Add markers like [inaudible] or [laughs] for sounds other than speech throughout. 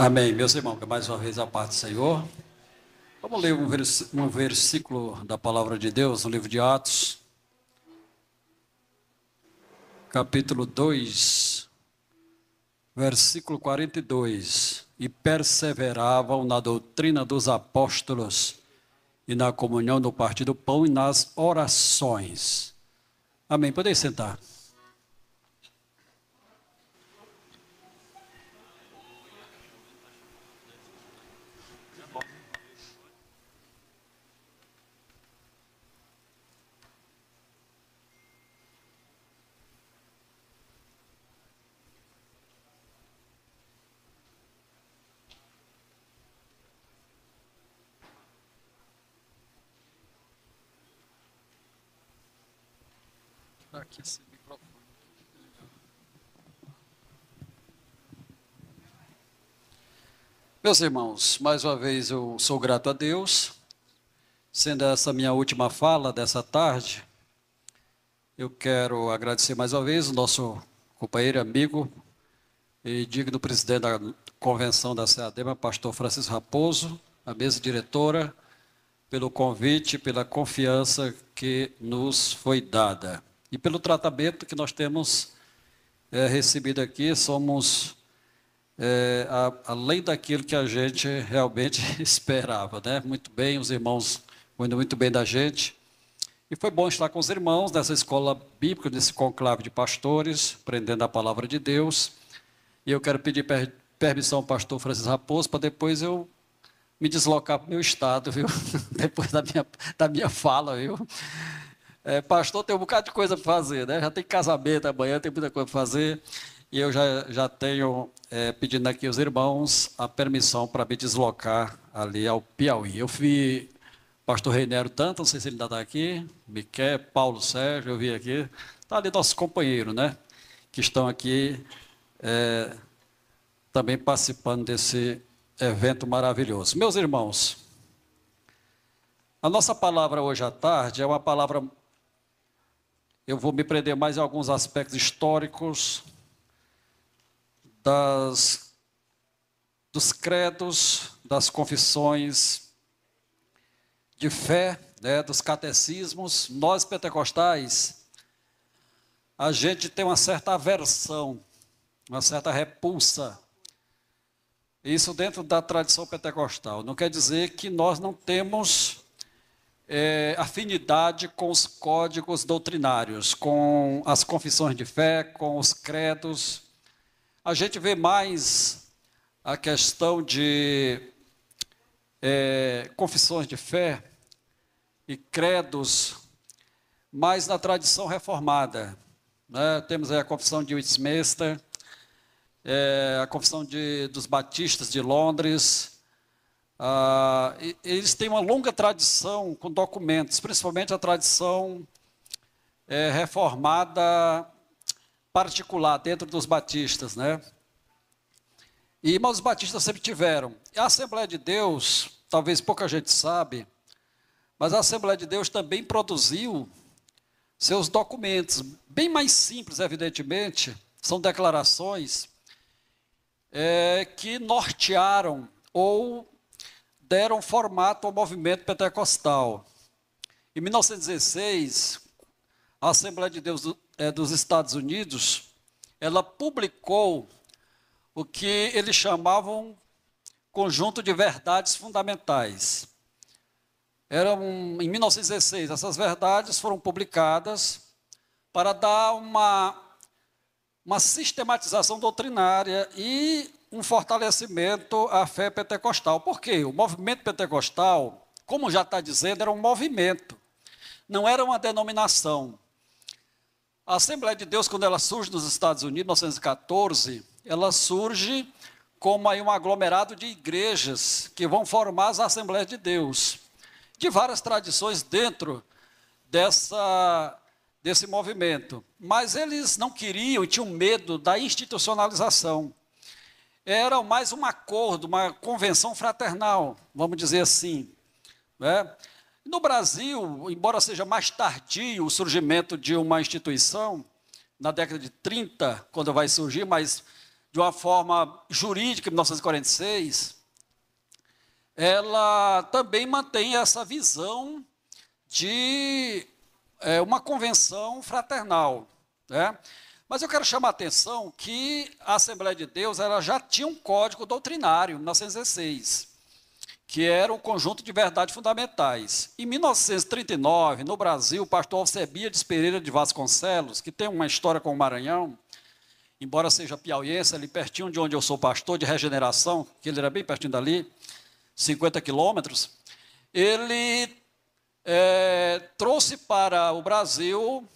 Amém. Meus irmãos, mais uma vez a paz do Senhor. Vamos ler um, um versículo da palavra de Deus no livro de Atos, capítulo 2, versículo 42. E perseveravam na doutrina dos apóstolos e na comunhão do partido do pão e nas orações. Amém. Podem sentar. Meus irmãos, mais uma vez eu sou grato a Deus, sendo essa minha última fala dessa tarde, eu quero agradecer mais uma vez o nosso companheiro, amigo e digno presidente da convenção da CEADEMA, pastor Francisco Raposo, a mesa diretora, pelo convite, pela confiança que nos foi dada e pelo tratamento que nós temos é, recebido aqui. Somos é, a, além daquilo que a gente realmente [laughs] esperava. Né? Muito bem, os irmãos indo muito bem da gente. E foi bom estar com os irmãos nessa escola bíblica, nesse conclave de pastores, aprendendo a palavra de Deus. E eu quero pedir per permissão ao pastor Francisco Raposo para depois eu me deslocar para o meu estado, viu? [laughs] depois da minha, da minha fala, viu? É, pastor tem um bocado de coisa para fazer, né? Já tem casamento amanhã, tem muita coisa para fazer. E eu já, já tenho é, pedindo aqui aos irmãos a permissão para me deslocar ali ao Piauí. Eu vi pastor Reinero tanto, não sei se ele ainda está aqui, Miquel, Paulo Sérgio, eu vi aqui. Está ali nosso companheiro, né? Que estão aqui é, também participando desse evento maravilhoso. Meus irmãos, a nossa palavra hoje à tarde é uma palavra. Eu vou me prender mais em alguns aspectos históricos das, dos credos, das confissões de fé, né, dos catecismos, nós pentecostais, a gente tem uma certa aversão, uma certa repulsa. Isso dentro da tradição pentecostal. Não quer dizer que nós não temos é, afinidade com os códigos doutrinários, com as confissões de fé, com os credos, a gente vê mais a questão de é, confissões de fé e credos, mais na tradição reformada. Né? Temos aí a confissão de Westminster, é, a confissão de, dos batistas de Londres. Ah, eles têm uma longa tradição com documentos, principalmente a tradição é, reformada particular dentro dos batistas, né? E irmãos os batistas sempre tiveram. E a Assembleia de Deus, talvez pouca gente sabe, mas a Assembleia de Deus também produziu seus documentos, bem mais simples, evidentemente, são declarações é, que nortearam ou deram formato ao movimento pentecostal. Em 1916, a Assembleia de Deus do, é, dos Estados Unidos, ela publicou o que eles chamavam conjunto de verdades fundamentais. Era em 1916, essas verdades foram publicadas para dar uma, uma sistematização doutrinária e um fortalecimento à fé pentecostal. Por quê? O movimento pentecostal, como já está dizendo, era um movimento, não era uma denominação. A Assembleia de Deus, quando ela surge nos Estados Unidos, em 1914, ela surge como aí um aglomerado de igrejas que vão formar as Assembleias de Deus, de várias tradições dentro dessa, desse movimento. Mas eles não queriam e tinham medo da institucionalização. Era mais um acordo, uma convenção fraternal, vamos dizer assim. Né? No Brasil, embora seja mais tardio o surgimento de uma instituição, na década de 30, quando vai surgir, mas de uma forma jurídica, em 1946, ela também mantém essa visão de é, uma convenção fraternal. Né? Mas eu quero chamar a atenção que a Assembleia de Deus ela já tinha um código doutrinário, em 1916 que era um conjunto de verdades fundamentais. Em 1939, no Brasil, o pastor Alcebiades Pereira de Vasconcelos, que tem uma história com o Maranhão, embora seja piauiense, ali pertinho de onde eu sou pastor, de regeneração, que ele era bem pertinho dali, 50 quilômetros, ele é, trouxe para o Brasil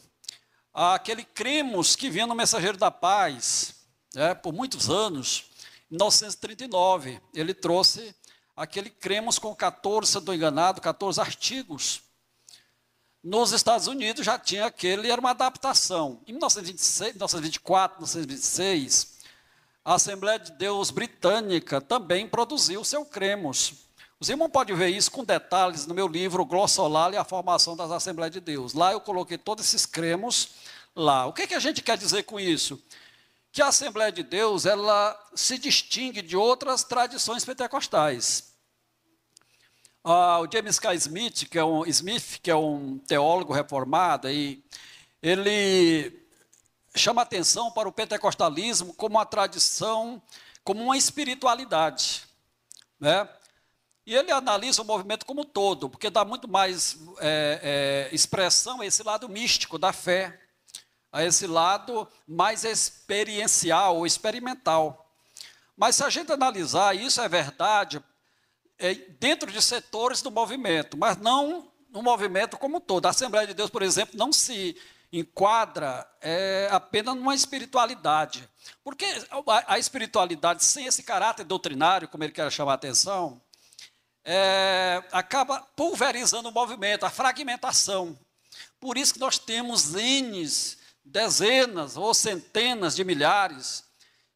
aquele cremos que vinha no Mensageiro da Paz, né, por muitos anos, em 1939. Ele trouxe Aquele cremos com 14, do enganado, 14 artigos. Nos Estados Unidos já tinha aquele, era uma adaptação. Em 1926, 1924, 1926, a Assembleia de Deus britânica também produziu seu cremos. Os irmãos podem ver isso com detalhes no meu livro Glossolalia e a Formação das Assembleias de Deus. Lá eu coloquei todos esses cremos lá. O que, que a gente quer dizer com isso? Que a Assembleia de Deus, ela se distingue de outras tradições pentecostais. Ah, o James K. Smith, que é um, Smith, que é um teólogo reformado, e ele chama atenção para o pentecostalismo como uma tradição, como uma espiritualidade. Né? E ele analisa o movimento como um todo, porque dá muito mais é, é, expressão a esse lado místico da fé, a esse lado mais experiencial ou experimental. Mas se a gente analisar, isso é verdade é, dentro de setores do movimento, mas não no movimento como um todo. A Assembleia de Deus, por exemplo, não se enquadra é, apenas numa espiritualidade. Porque a, a, espiritualidade, sem esse caráter doutrinário, como ele quer chamar a atenção, é, acaba pulverizando o movimento, a fragmentação. Por isso que nós temos N, dezenas ou centenas de milhares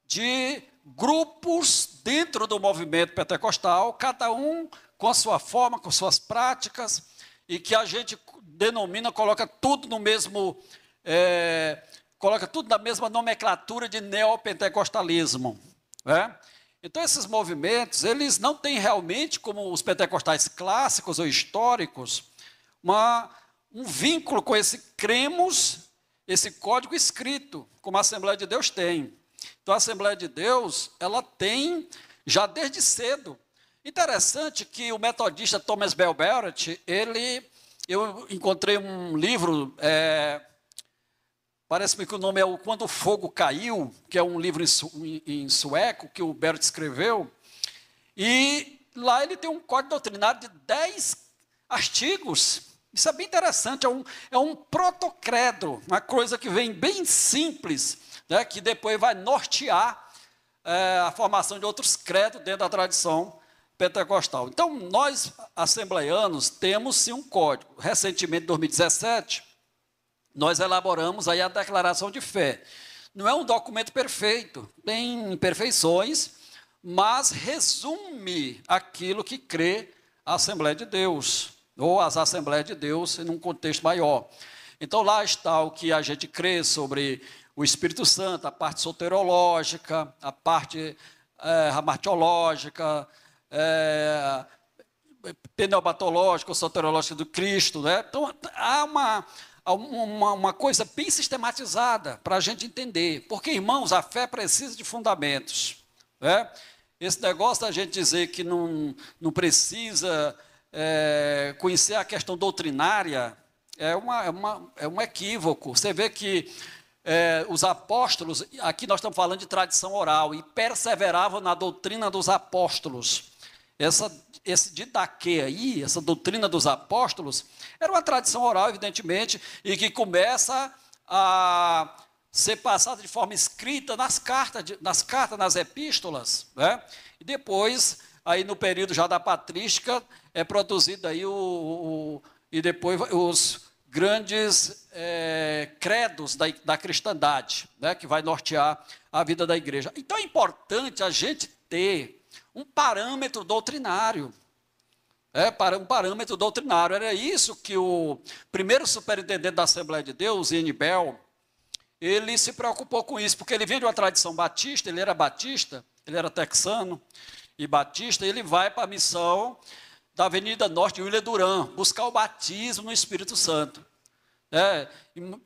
de grupos dentro do movimento pentecostal, cada um com a sua forma, com suas práticas, e que a gente denomina, coloca tudo no mesmo, é, coloca tudo na mesma nomenclatura de neopentecostalismo. Né? Então esses movimentos, eles não têm realmente, como os pentecostais clássicos ou históricos, uma, um vínculo com esse cremos, esse código escrito, como a Assembleia de Deus tem. Então a Assembleia de Deus, ela tem já desde cedo. Interessante que o metodista Thomas Bell Barrett, ele, eu encontrei um livro, é, parece-me que o nome é o Quando o Fogo Caiu, que é um livro em, em sueco que o Barrett escreveu, e lá ele tem um código doutrinário de 10 artigos. Isso é bem interessante, é um, é um protocredo, uma coisa que vem bem simples né, que depois vai nortear é, a formação de outros credos dentro da tradição pentecostal. Então, nós, assembleianos, temos sim um código. Recentemente, em 2017, nós elaboramos aí a declaração de fé. Não é um documento perfeito, tem imperfeições, mas resume aquilo que crê a Assembleia de Deus, ou as Assembleias de Deus, em um contexto maior. Então, lá está o que a gente crê sobre o Espírito Santo, a parte soterológica, a parte é, ramatiológica, é, pneumatológica ou soterológica do Cristo. Né? Então, há uma, uma, uma coisa bem sistematizada para a gente entender. Porque, irmãos, a fé precisa de fundamentos. Né? Esse negócio da gente dizer que não, não precisa é, conhecer a questão doutrinária é, uma, é, uma, é um equívoco. Você vê que é, os apóstolos, aqui nós estamos falando de tradição oral, e perseveravam na doutrina dos apóstolos. Essa, esse didaquê aí, essa doutrina dos apóstolos, era uma tradição oral, evidentemente, e que começa a ser passada de forma escrita nas cartas, nas, cartas, nas epístolas. Né? E depois, aí no período já da patrística, é produzido aí o, o e depois os, grandes é, credos da, da cristandade, né, que vai nortear a vida da igreja. Então é importante a gente ter um parâmetro doutrinário. É, para um parâmetro doutrinário. Era isso que o primeiro superintendente da Assembleia de Deus, Inibel, ele se preocupou com isso, porque ele veio de uma tradição batista, ele era batista, ele era texano e batista, e ele vai para a missão da Avenida Norte, William Duran, buscar o batismo no Espírito Santo. É,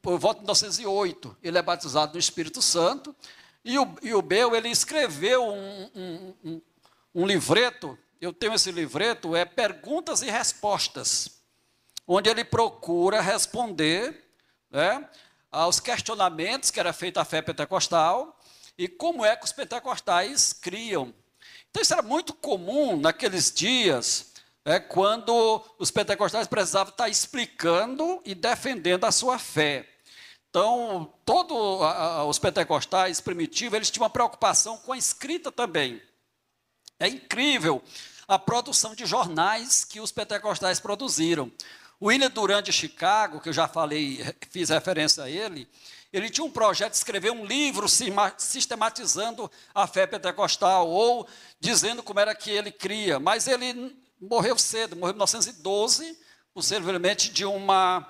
por volta de 1908, ele é batizado no Espírito Santo, e o, e o Bel, ele escreveu um, um, um, um livreto, eu tenho esse livreto, é Perguntas e Respostas, onde ele procura responder né, aos questionamentos que era feita a fé pentecostal, e como é que os pentecostais criam. Então, isso era muito comum naqueles dias, é quando os pentecostais precisavam estar explicando e defendendo a sua fé. Então, todos os pentecostais primitivos, eles tinham uma preocupação com a escrita também. É incrível a produção de jornais que os pentecostais produziram. O William Durant de Chicago, que eu já falei, fiz referência a ele, ele tinha um projeto de escrever um livro sistematizando a fé pentecostal ou dizendo como era que ele cria, mas ele morreu cedo, morreu em 1912, possivelmente de uma,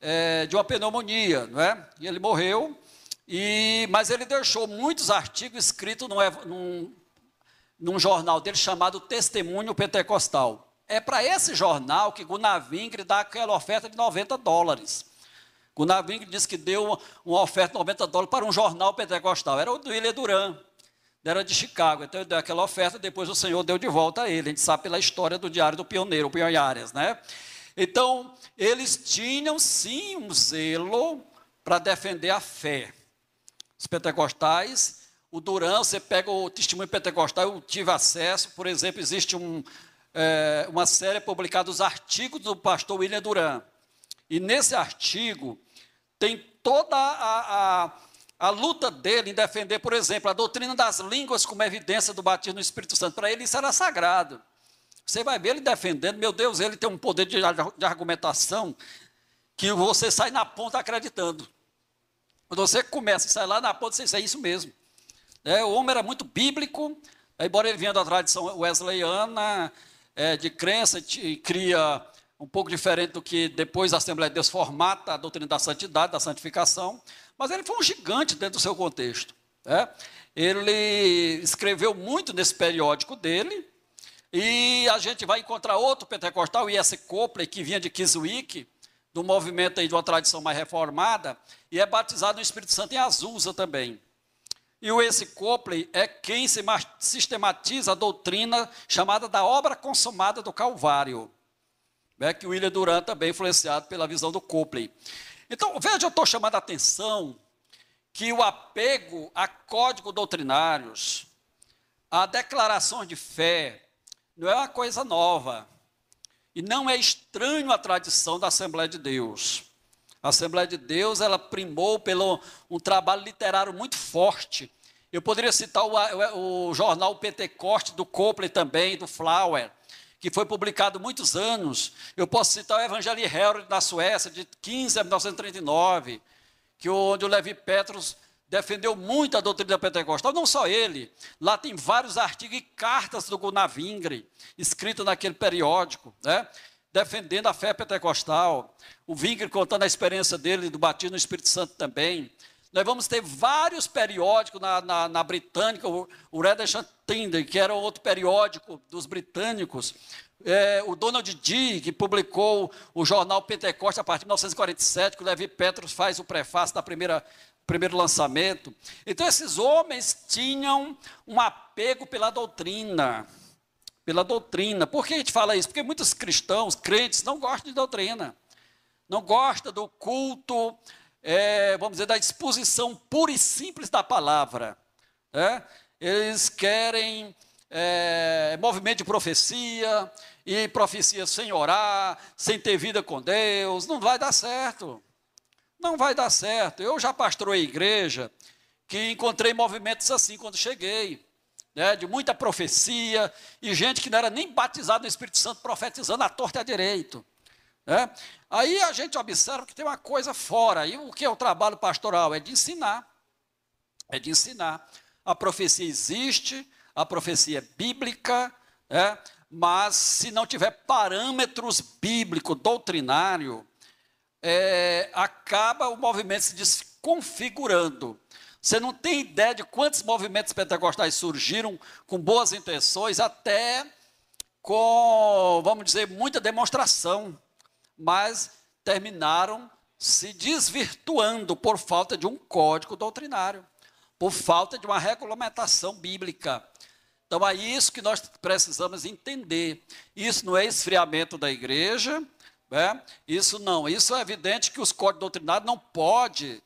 é, de uma pneumonia, não é? E ele morreu, e, mas ele deixou muitos artigos escritos num, num, num jornal dele chamado Testemunho Pentecostal. É para esse jornal que Gunnar Wingre dá aquela oferta de 90 dólares. Gunnar disse que deu uma oferta de 90 dólares para um jornal pentecostal. Era o do William Duran era de Chicago. Então, ele deu aquela oferta, depois o Senhor deu de volta a ele. A gente sabe pela história do Diário do Pioneiro, o Pioneares, né? Então, eles tinham sim um zelo para defender a fé. Os pentecostais, o Duran, você pega o testemunho pentecostal, eu tive acesso, por exemplo, existe um, é, uma série publicada, os artigos do pastor William Duran. E nesse artigo tem toda a, a a luta dele em defender, por exemplo, a doutrina das línguas como evidência do batismo no Espírito Santo, para ele isso era sagrado. Você vai ver ele defendendo, meu Deus, ele tem um poder de, de argumentação que você sai na ponta acreditando. Quando você começa e sai lá na ponta, você diz, é isso mesmo. É, o homem era muito bíblico, embora ele vinha da tradição wesleyana, é, de crença, de, cria um pouco diferente do que depois a Assembleia de Deus formata a doutrina da santidade, da santificação. Mas ele foi um gigante dentro do seu contexto. Né? Ele escreveu muito nesse periódico dele, e a gente vai encontrar outro pentecostal, I.S. Copley, que vinha de Kiswick, do movimento aí de uma tradição mais reformada, e é batizado no Espírito Santo em Azusa também. E o esse Copley é quem sistematiza a doutrina chamada da obra consumada do Calvário. É que o William Durant também influenciado pela visão do Copley. Então, veja, eu estou chamando a atenção que o apego a códigos doutrinários, a declarações de fé, não é uma coisa nova. E não é estranho à tradição da Assembleia de Deus. A Assembleia de Deus, ela primou pelo um trabalho literário muito forte. Eu poderia citar o, o, o jornal Pentecoste do Copley também, do Flower, que foi publicado muitos anos. Eu posso citar o Evangelho Herald da Suécia, de 15 a 1939, que onde o Levi Petrus defendeu muito a doutrina pentecostal, não só ele. Lá tem vários artigos e cartas do Gunnar Vingre, escritas naquele periódico, né? defendendo a fé pentecostal. O Vingre contando a experiência dele do batismo no Espírito Santo também. Nós vamos ter vários periódicos na, na, na Britânica, o, Red Reddish Tinder, que era outro periódico dos britânicos. É, o Donald Dee, que publicou o jornal Pentecoste a partir de 1947, que o Levi Petrus faz o prefácio da primeira primeiro lançamento. Então, esses homens tinham um apego pela doutrina. Pela doutrina. Por que a gente fala isso? Porque muitos cristãos, crentes, não gostam de doutrina. Não gostam do culto é, vamos dizer, da exposição pura e simples da palavra. Né? Eles querem é, movimento de profecia, e profecia sem orar, sem ter vida com Deus, não vai dar certo. Não vai dar certo. Eu já pastorei igreja que encontrei movimentos assim quando cheguei. Né, de muita profecia, e gente que não era nem batizada no Espírito Santo profetizando à torta e à direito. É? Aí a gente observa que tem uma coisa fora. E o que é o trabalho pastoral? É de ensinar. É de ensinar. A profecia existe, a profecia é bíblica, é? mas se não tiver parâmetros bíblico, doutrinário, é, acaba o movimento se desconfigurando. Você não tem ideia de quantos movimentos pentecostais surgiram com boas intenções, até com, vamos dizer, muita demonstração mas terminaram se desvirtuando por falta de um código doutrinário, por falta de uma regulamentação bíblica. Então é isso que nós precisamos entender. Isso não é esfriamento da igreja, né? isso não. Isso é evidente que os códigos doutrinários não pode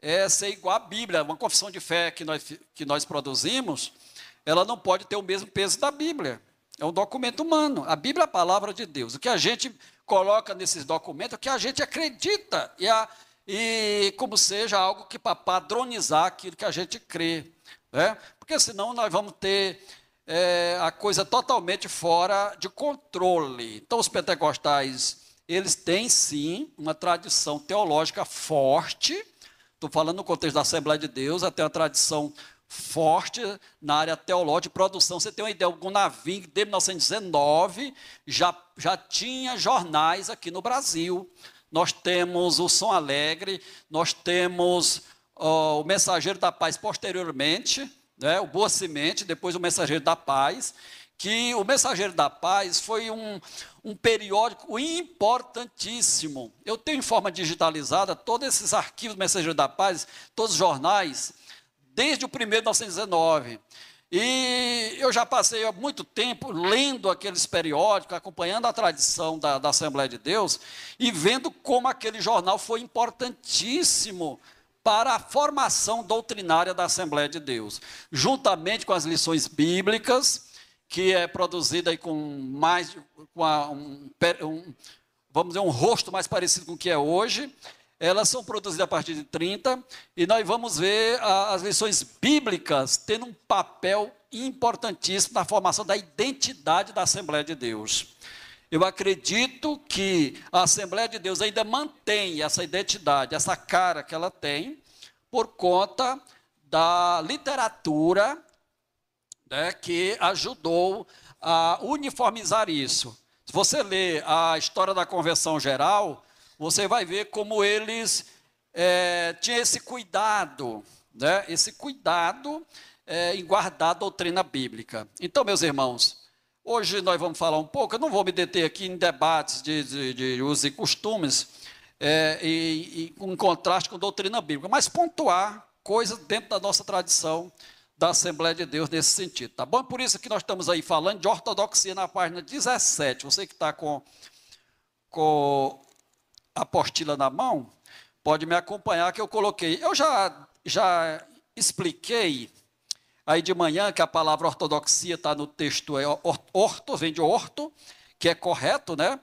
é, ser igual à Bíblia. Uma confissão de fé que nós, que nós produzimos, ela não pode ter o mesmo peso da Bíblia. É um documento humano. A Bíblia é a palavra de Deus. O que a gente coloca nesses documentos que a gente acredita e, a, e como seja algo que para padronizar aquilo que a gente crê, né? Porque senão nós vamos ter é, a coisa totalmente fora de controle. Então os pentecostais eles têm sim uma tradição teológica forte. Estou falando no contexto da Assembleia de Deus, até a tradição forte na área teológica de produção. Você tem uma ideia, algum navio de 1919, já, já tinha jornais aqui no Brasil. Nós temos o Som Alegre, nós temos o Mensageiro da Paz posteriormente, né, o Boa Semente, depois o Mensageiro da Paz, que o Mensageiro da Paz foi um, um periódico importantíssimo. Eu tenho em forma digitalizada todos esses arquivos do Mensageiro da Paz, todos os jornais, desde o primeiro de 1919. E eu já passei muito tempo lendo aqueles periódicos, acompanhando a tradição da, da Assembleia de Deus e vendo como aquele jornal foi importantíssimo para a formação doutrinária da Assembleia de Deus, juntamente com as lições bíblicas, que é produzida aí com mais com a, um, um, vamos dizer um rosto mais parecido com o que é hoje, elas são produzidas a partir de 30, e nós vamos ver a, as lições bíblicas tendo um papel importantíssimo na formação da identidade da Assembleia de Deus. Eu acredito que a Assembleia de Deus ainda mantém essa identidade, essa cara que ela tem, por conta da literatura né, que ajudou a uniformizar isso. Se você lê a história da Convenção Geral, você vai ver como eles é, tinham esse cuidado, né? esse cuidado é, em guardar a doutrina bíblica. Então, meus irmãos, hoje nós vamos falar um pouco, eu não vou me deter aqui em debates de, de, de usos e costumes, é, e, e, em contraste com a doutrina bíblica, mas pontuar coisas dentro da nossa tradição da Assembleia de Deus nesse sentido, tá bom? Por isso que nós estamos aí falando de ortodoxia na página 17. Você que está com, com apostila na mão, pode me acompanhar que eu coloquei. Eu já, já expliquei aí de manhã que a palavra ortodoxia está no texto, é orto, vem de orto, que é correto, né?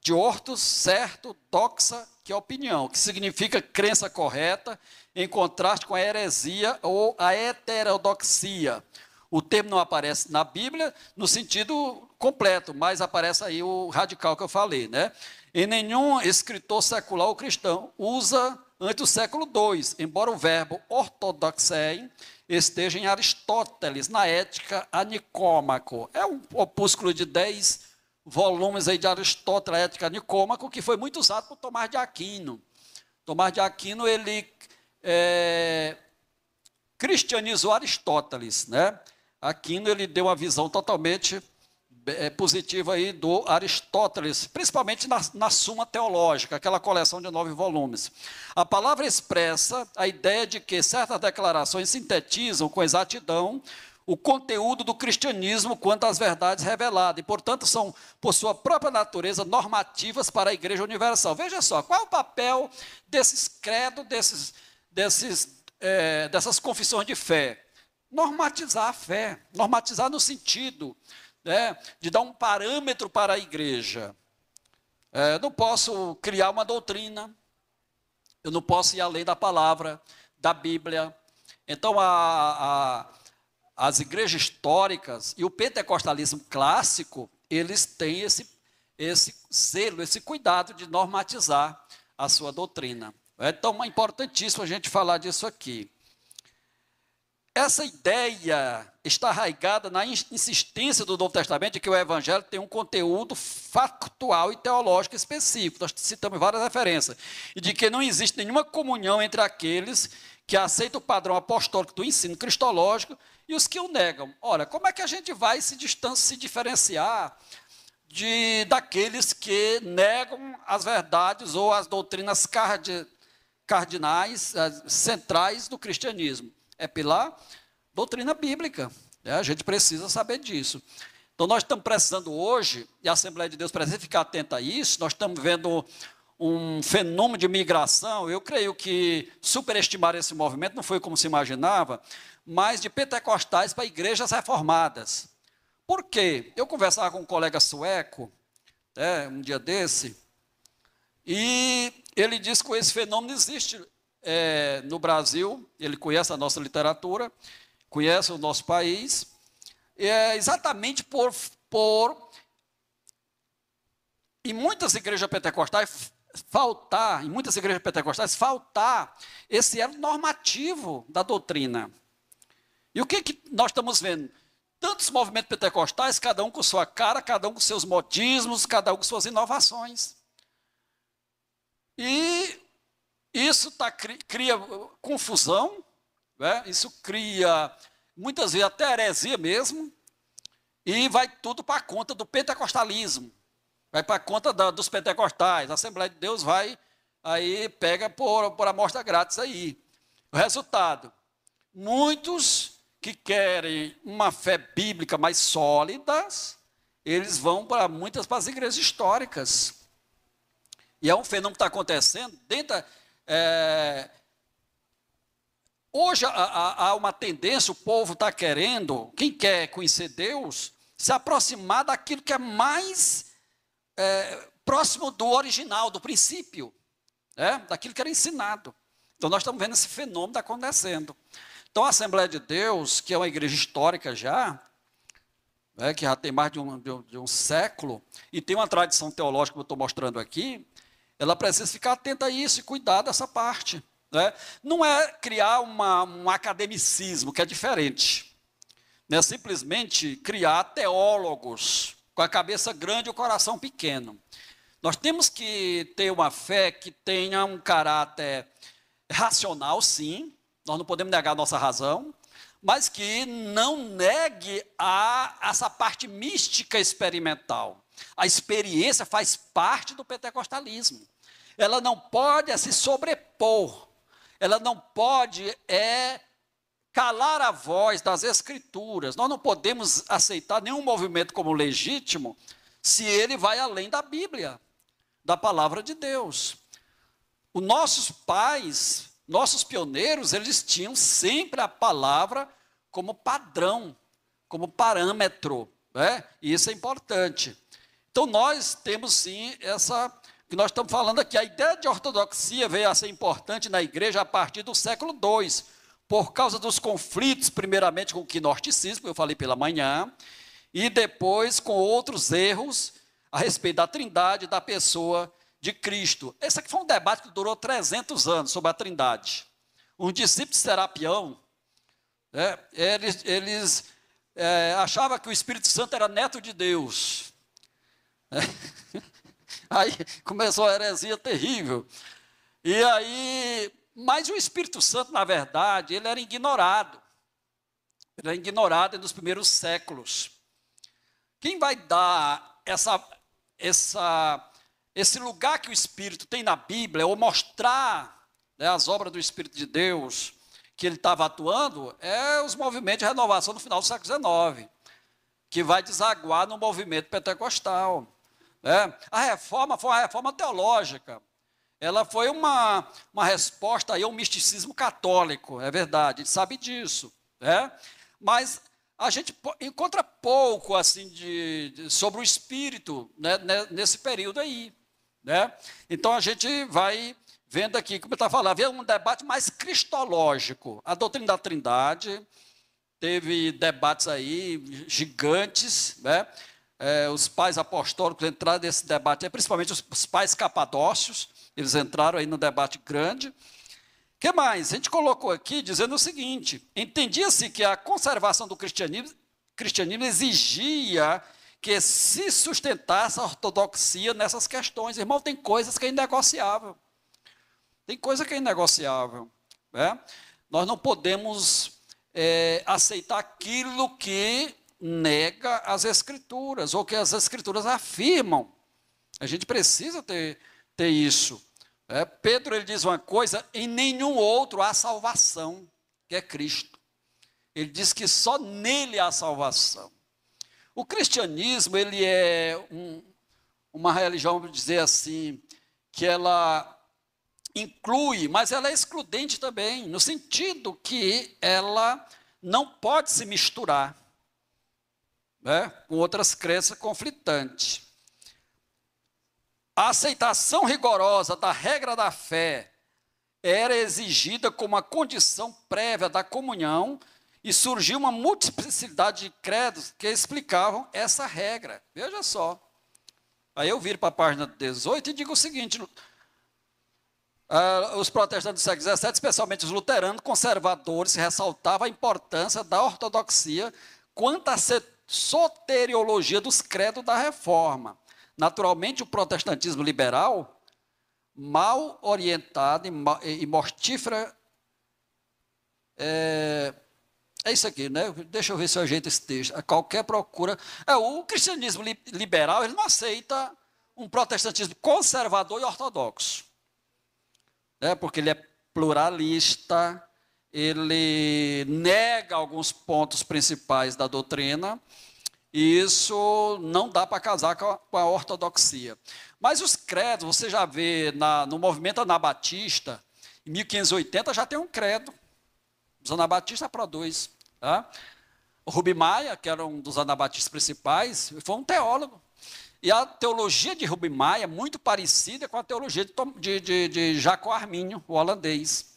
De orto, certo, doxa, que é opinião, que significa crença correta, em contraste com a heresia ou a heterodoxia. O termo não aparece na Bíblia no sentido completo, mas aparece aí o radical que eu falei, né? E nenhum escritor secular ou cristão usa antes do século II, embora o verbo ortodoxein esteja em Aristóteles, na Ética a Nicômaco. É um opúsculo de 10 volumes aí de Aristóteles, a Ética a Nicômaco, que foi muito usado por Tomás de Aquino. Tomás de Aquino, ele é, cristianizou Aristóteles, né? Aquino ele deu uma visão totalmente é, positiva aí do Aristóteles, principalmente na, na Suma Teológica, aquela coleção de nove volumes. A palavra expressa a ideia de que certas declarações sintetizam com exatidão o conteúdo do cristianismo quanto às verdades reveladas, e, portanto, são, por sua própria natureza, normativas para a Igreja Universal. Veja só, qual é o papel desses credos, desses, desses, é, dessas confissões de fé? normatizar a fé, normatizar no sentido né, de dar um parâmetro para a igreja. É, não posso criar uma doutrina, eu não posso ir além da palavra, da Bíblia. Então, a, a, as igrejas históricas e o pentecostalismo clássico, eles têm esse, esse esse cuidado de normatizar a sua doutrina. Então, é importantíssimo a gente falar disso aqui. Essa ideia está arraigada na insistência do Novo Testamento de que o Evangelho tem um conteúdo factual e teológico específico. Nós citamos várias referências. E de que não existe nenhuma comunhão entre aqueles que aceitam o padrão apostólico do ensino cristológico e os que o negam. Olha, como é que a gente vai se distanciar, se diferenciar de daqueles que negam as verdades ou as doutrinas cardinais, centrais do cristianismo? é pela doutrina bíblica. Né? A gente precisa saber disso. Então, nós estamos precisando hoje, e a Assembleia de Deus precisa ficar atenta a isso, nós estamos vendo um fenômeno de migração. Eu creio que superestimar esse movimento não foi como se imaginava, mas de pentecostais para igrejas reformadas. Por quê? Eu conversava com um colega sueco, né, um dia desse, e ele disse que esse fenômeno existe é, no Brasil, ele conhece a nossa literatura, conhece o nosso país, é, exatamente por, por, em muitas igrejas pentecostais, faltar, em muitas igrejas pentecostais, faltar esse elo normativo da doutrina. E o que, que nós estamos vendo? Tantos movimentos pentecostais, cada um com sua cara, cada um com seus modismos, cada um com suas inovações. E isso tá, cria uh, confusão, né? isso cria, muitas vezes, até heresia mesmo, e vai tudo para a conta do pentecostalismo, vai para a conta da, dos pentecostais. A Assembleia de Deus vai, aí pega por, por amostra grátis aí. O resultado: muitos que querem uma fé bíblica mais sólida, eles vão para muitas para as igrejas históricas. E é um fenômeno que está acontecendo dentro é, hoje há, há uma tendência, o povo está querendo, quem quer conhecer Deus, se aproximar daquilo que é mais é, próximo do original, do princípio, é, daquilo que era ensinado. Então nós estamos vendo esse fenômeno tá acontecendo. Então a Assembleia de Deus, que é uma igreja histórica já, é, que já tem mais de um, de um, de um século, e tem uma tradição teológica que eu estou mostrando aqui, ela precisa ficar atenta a isso e cuidar dessa parte. Né? Não é criar uma, um academicismo, que é diferente. Não é simplesmente criar teólogos com a cabeça grande e o coração pequeno. Nós temos que ter uma fé que tenha um caráter racional, sim, nós não podemos negar a nossa razão, mas que não negue a, essa parte mística experimental. A experiência faz parte do pentecostalismo. Ela não pode se sobrepor. Ela não pode é calar a voz das escrituras. Nós não podemos aceitar nenhum movimento como legítimo se ele vai além da Bíblia, da palavra de Deus. Os nossos pais, nossos pioneiros, eles tinham sempre a palavra como padrão, como parâmetro. Né? E isso é importante. Então nós temos sim essa que nós estamos falando aqui, a ideia de ortodoxia veio a ser importante na igreja a partir do século II, por causa dos conflitos, primeiramente com o gnosticismo, eu falei pela manhã, e depois com outros erros a respeito da trindade da pessoa de Cristo. Esse aqui foi um debate que durou 300 anos sobre a trindade. Um discípulo de Serapião, né, eles, eles é, achava que o Espírito Santo era neto de Deus, [laughs] Aí começou a heresia terrível. E aí, mas o Espírito Santo, na verdade, ele era ignorado. Ele era ignorado nos primeiros séculos. Quem vai dar essa, essa, esse lugar que o Espírito tem na Bíblia, ou mostrar né, as obras do Espírito de Deus que ele estava atuando, é os movimentos de renovação no final do século XIX, que vai desaguar no movimento pentecostal. Né? A reforma foi uma reforma teológica. Ela foi uma, uma resposta aí ao misticismo católico, é verdade, a gente sabe disso. Né? Mas a gente encontra pouco assim de, de sobre o espírito né, né, nesse período aí. Né? Então a gente vai vendo aqui, como eu estava falando, havia um debate mais cristológico. A doutrina da trindade teve debates aí gigantes, né? é, os pais apostólicos entraram nesse debate, principalmente os, os pais capadócios, eles entraram aí no debate grande. que mais? A gente colocou aqui dizendo o seguinte: entendia-se que a conservação do cristianismo, cristianismo exigia que se sustentasse a ortodoxia nessas questões. Irmão, tem coisas que é inegociável. Tem coisa que é inegociável. Né? Nós não podemos é, aceitar aquilo que nega as escrituras, ou que as escrituras afirmam. A gente precisa ter, ter isso. É, Pedro ele diz uma coisa: em nenhum outro há salvação, que é Cristo. Ele diz que só nele há salvação. O cristianismo ele é um, uma religião, vamos dizer assim, que ela inclui, mas ela é excludente também, no sentido que ela não pode se misturar né, com outras crenças conflitantes. A aceitação rigorosa da regra da fé era exigida como uma condição prévia da comunhão e surgiu uma multiplicidade de credos que explicavam essa regra. Veja só. Aí eu viro para a página 18 e digo o seguinte: Uh, os protestantes do século XVII, especialmente os luteranos, conservadores, ressaltavam a importância da ortodoxia quanto a soteriologia dos credos da reforma. Naturalmente, o protestantismo liberal, mal orientado e mortífera, é, é isso aqui, né? Deixa eu ver se eu ajeito esse texto. A qualquer procura. É, o cristianismo li liberal ele não aceita um protestantismo conservador e ortodoxo. Né? Porque ele é pluralista, ele nega alguns pontos principais da doutrina, e isso não dá para casar com a, com a, ortodoxia. Mas os credos, você já vê na, no movimento anabatista, em 1580 já tem um credo. Os anabatistas produz. Tá? O Rubi Maia, que era um dos anabatistas principais, foi um teólogo. E a teologia de Rubi Maia é muito parecida com a teologia de, de, de, de Jacó Arminio, o holandês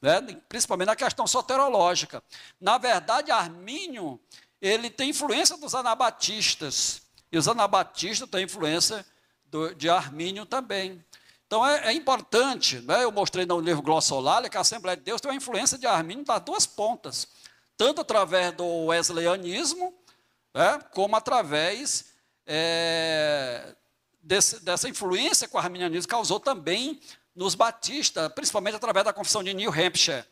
né? principalmente na questão soterológica. Na verdade, Armínio ele tem influência dos anabatistas, e os anabatistas têm influência do, de Armínio também. Então é, é importante, né? eu mostrei no livro Glossolalia que a Assembleia de Deus tem uma influência de Armínio das duas pontas, tanto através do wesleyanismo, né? como através é, desse, dessa influência que o arminianismo causou também nos batistas, principalmente através da confissão de New Hampshire,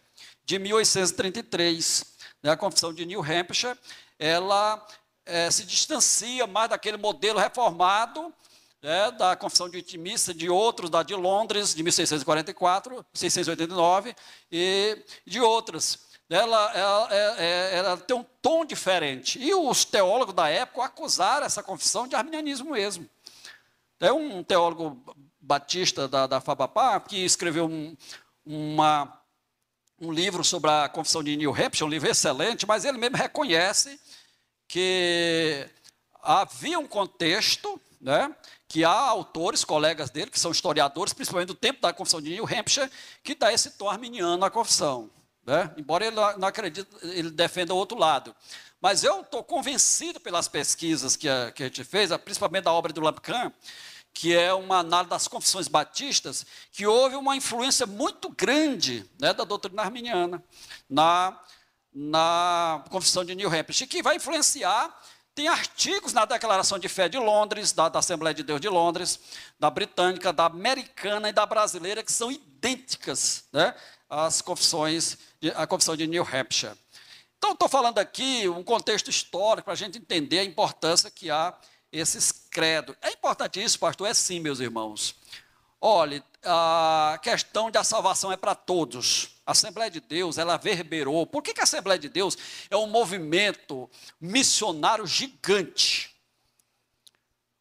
de 1833. Né? A confissão de New Hampshire, ela é, se distancia mais daquele modelo reformado, né? da confissão de missa de outros, da de Londres, de 1644, 1689, e de outras. Ela, ela, ela, é, é, ela, tem um tom diferente. E os teólogos da época acusaram essa confissão de arminianismo mesmo. É um teólogo Batista da, da Fabapá, que escreveu um, uma, um livro sobre a confissão de New Hampshire, um livro excelente, mas ele mesmo reconhece que havia um contexto, né, que há autores, colegas dele, que são historiadores, principalmente do tempo da confissão de New Hampshire, que dá esse tom arminiano à confissão. Né? Embora ele não acredite, ele defenda o outro lado. Mas eu estou convencido pelas pesquisas que a, que a gente fez, principalmente da obra do Lampkin, que é uma análise das confissões batistas, que houve uma influência muito grande né, da doutrina arminiana na, na confissão de New Hampshire, que vai influenciar. Tem artigos na Declaração de Fé de Londres, da, da Assembleia de Deus de Londres, da britânica, da americana e da brasileira, que são idênticas né, às confissões, à confissão de New Hampshire. Então, estou falando aqui um contexto histórico para a gente entender a importância que há esses credo. É importante isso, pastor? É sim, meus irmãos. Olhe, a questão da salvação é para todos. A Assembleia de Deus, ela verberou. Por que, que a Assembleia de Deus é um movimento missionário gigante?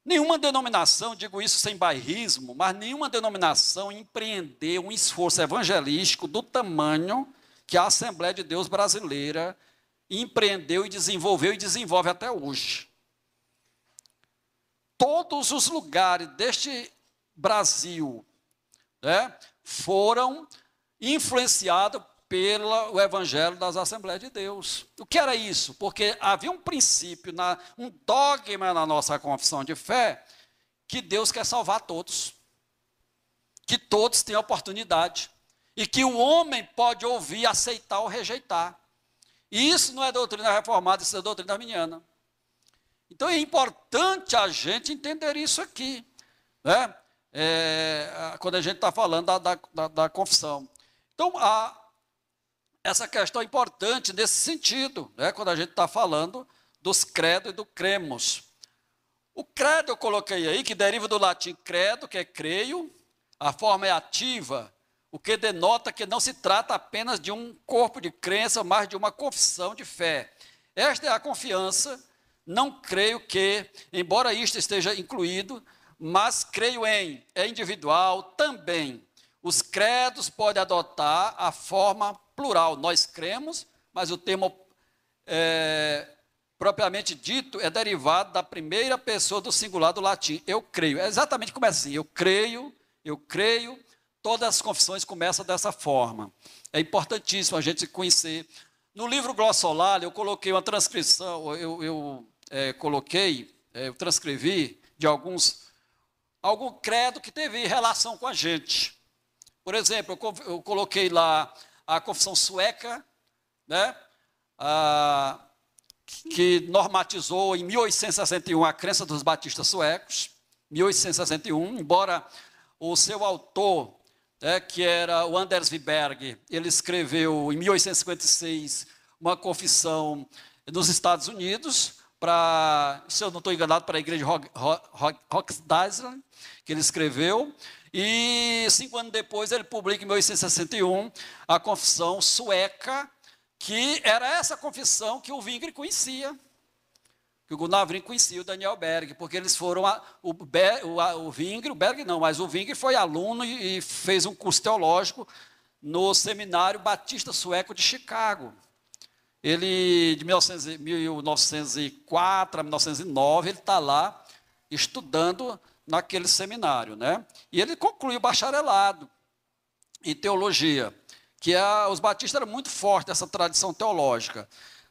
Nenhuma denominação, digo isso sem bairrismo, mas nenhuma denominação empreendeu um esforço evangelístico do tamanho que a Assembleia de Deus brasileira empreendeu e desenvolveu e desenvolve até hoje todos os lugares deste Brasil né, foram influenciados pelo Evangelho das Assembleias de Deus. O que era isso? Porque havia um princípio, na, um dogma na nossa confissão de fé, que Deus quer salvar todos, que todos têm oportunidade, e que o homem pode ouvir, aceitar ou rejeitar. E isso não é doutrina reformada, isso é doutrina arminiana. Então é importante a gente entender isso aqui, né? É, quando a gente está falando da, da, da, da, confissão. Então, essa questão é importante nesse sentido, né? quando a gente está falando dos credos e do cremos. O credo eu coloquei aí, que deriva do latim credo, que é creio, a forma é ativa, o que denota que não se trata apenas de um corpo de crença, mas de uma confissão de fé. Esta é a confiança não creio que, embora isto esteja incluído, mas creio em, é individual também. Os credos podem adotar a forma plural. Nós cremos, mas o termo é, propriamente dito é derivado da primeira pessoa do singular do latim. Eu creio. É exatamente como é assim. Eu creio, eu creio. Todas as confissões começam dessa forma. É importantíssimo a gente conhecer. No livro Glossolalia, eu coloquei uma transcrição, eu, eu é, coloquei, é, eu transcrevi de alguns, algum credo que teve relação com a gente. Por exemplo, eu, eu coloquei lá a confissão sueca, né? A, que normatizou em 1861 a crença dos batistas suecos, 1861, embora o seu autor, né, que era o Anders Wiberg, ele escreveu em 1856 uma confissão nos Estados Unidos, para, se eu não estou enganado, para a igreja Roxdasland, que ele escreveu. E cinco anos depois ele publica em 1861 a confissão sueca, que era essa confissão que o Vingre conhecia. Que o Gunnar Vingre conhecia o Daniel Berg, porque eles foram, a, o, Be, o, a, o Vingre, o Berg não, mas o Vingre foi aluno e, e fez um curso teológico no Seminário Batista Sueco de Chicago. Ele, de 1904 a 1909, ele está lá estudando naquele seminário, né? E ele conclui o bacharelado em teologia, que a, é, os batistas eram muito fortes nessa tradição teológica.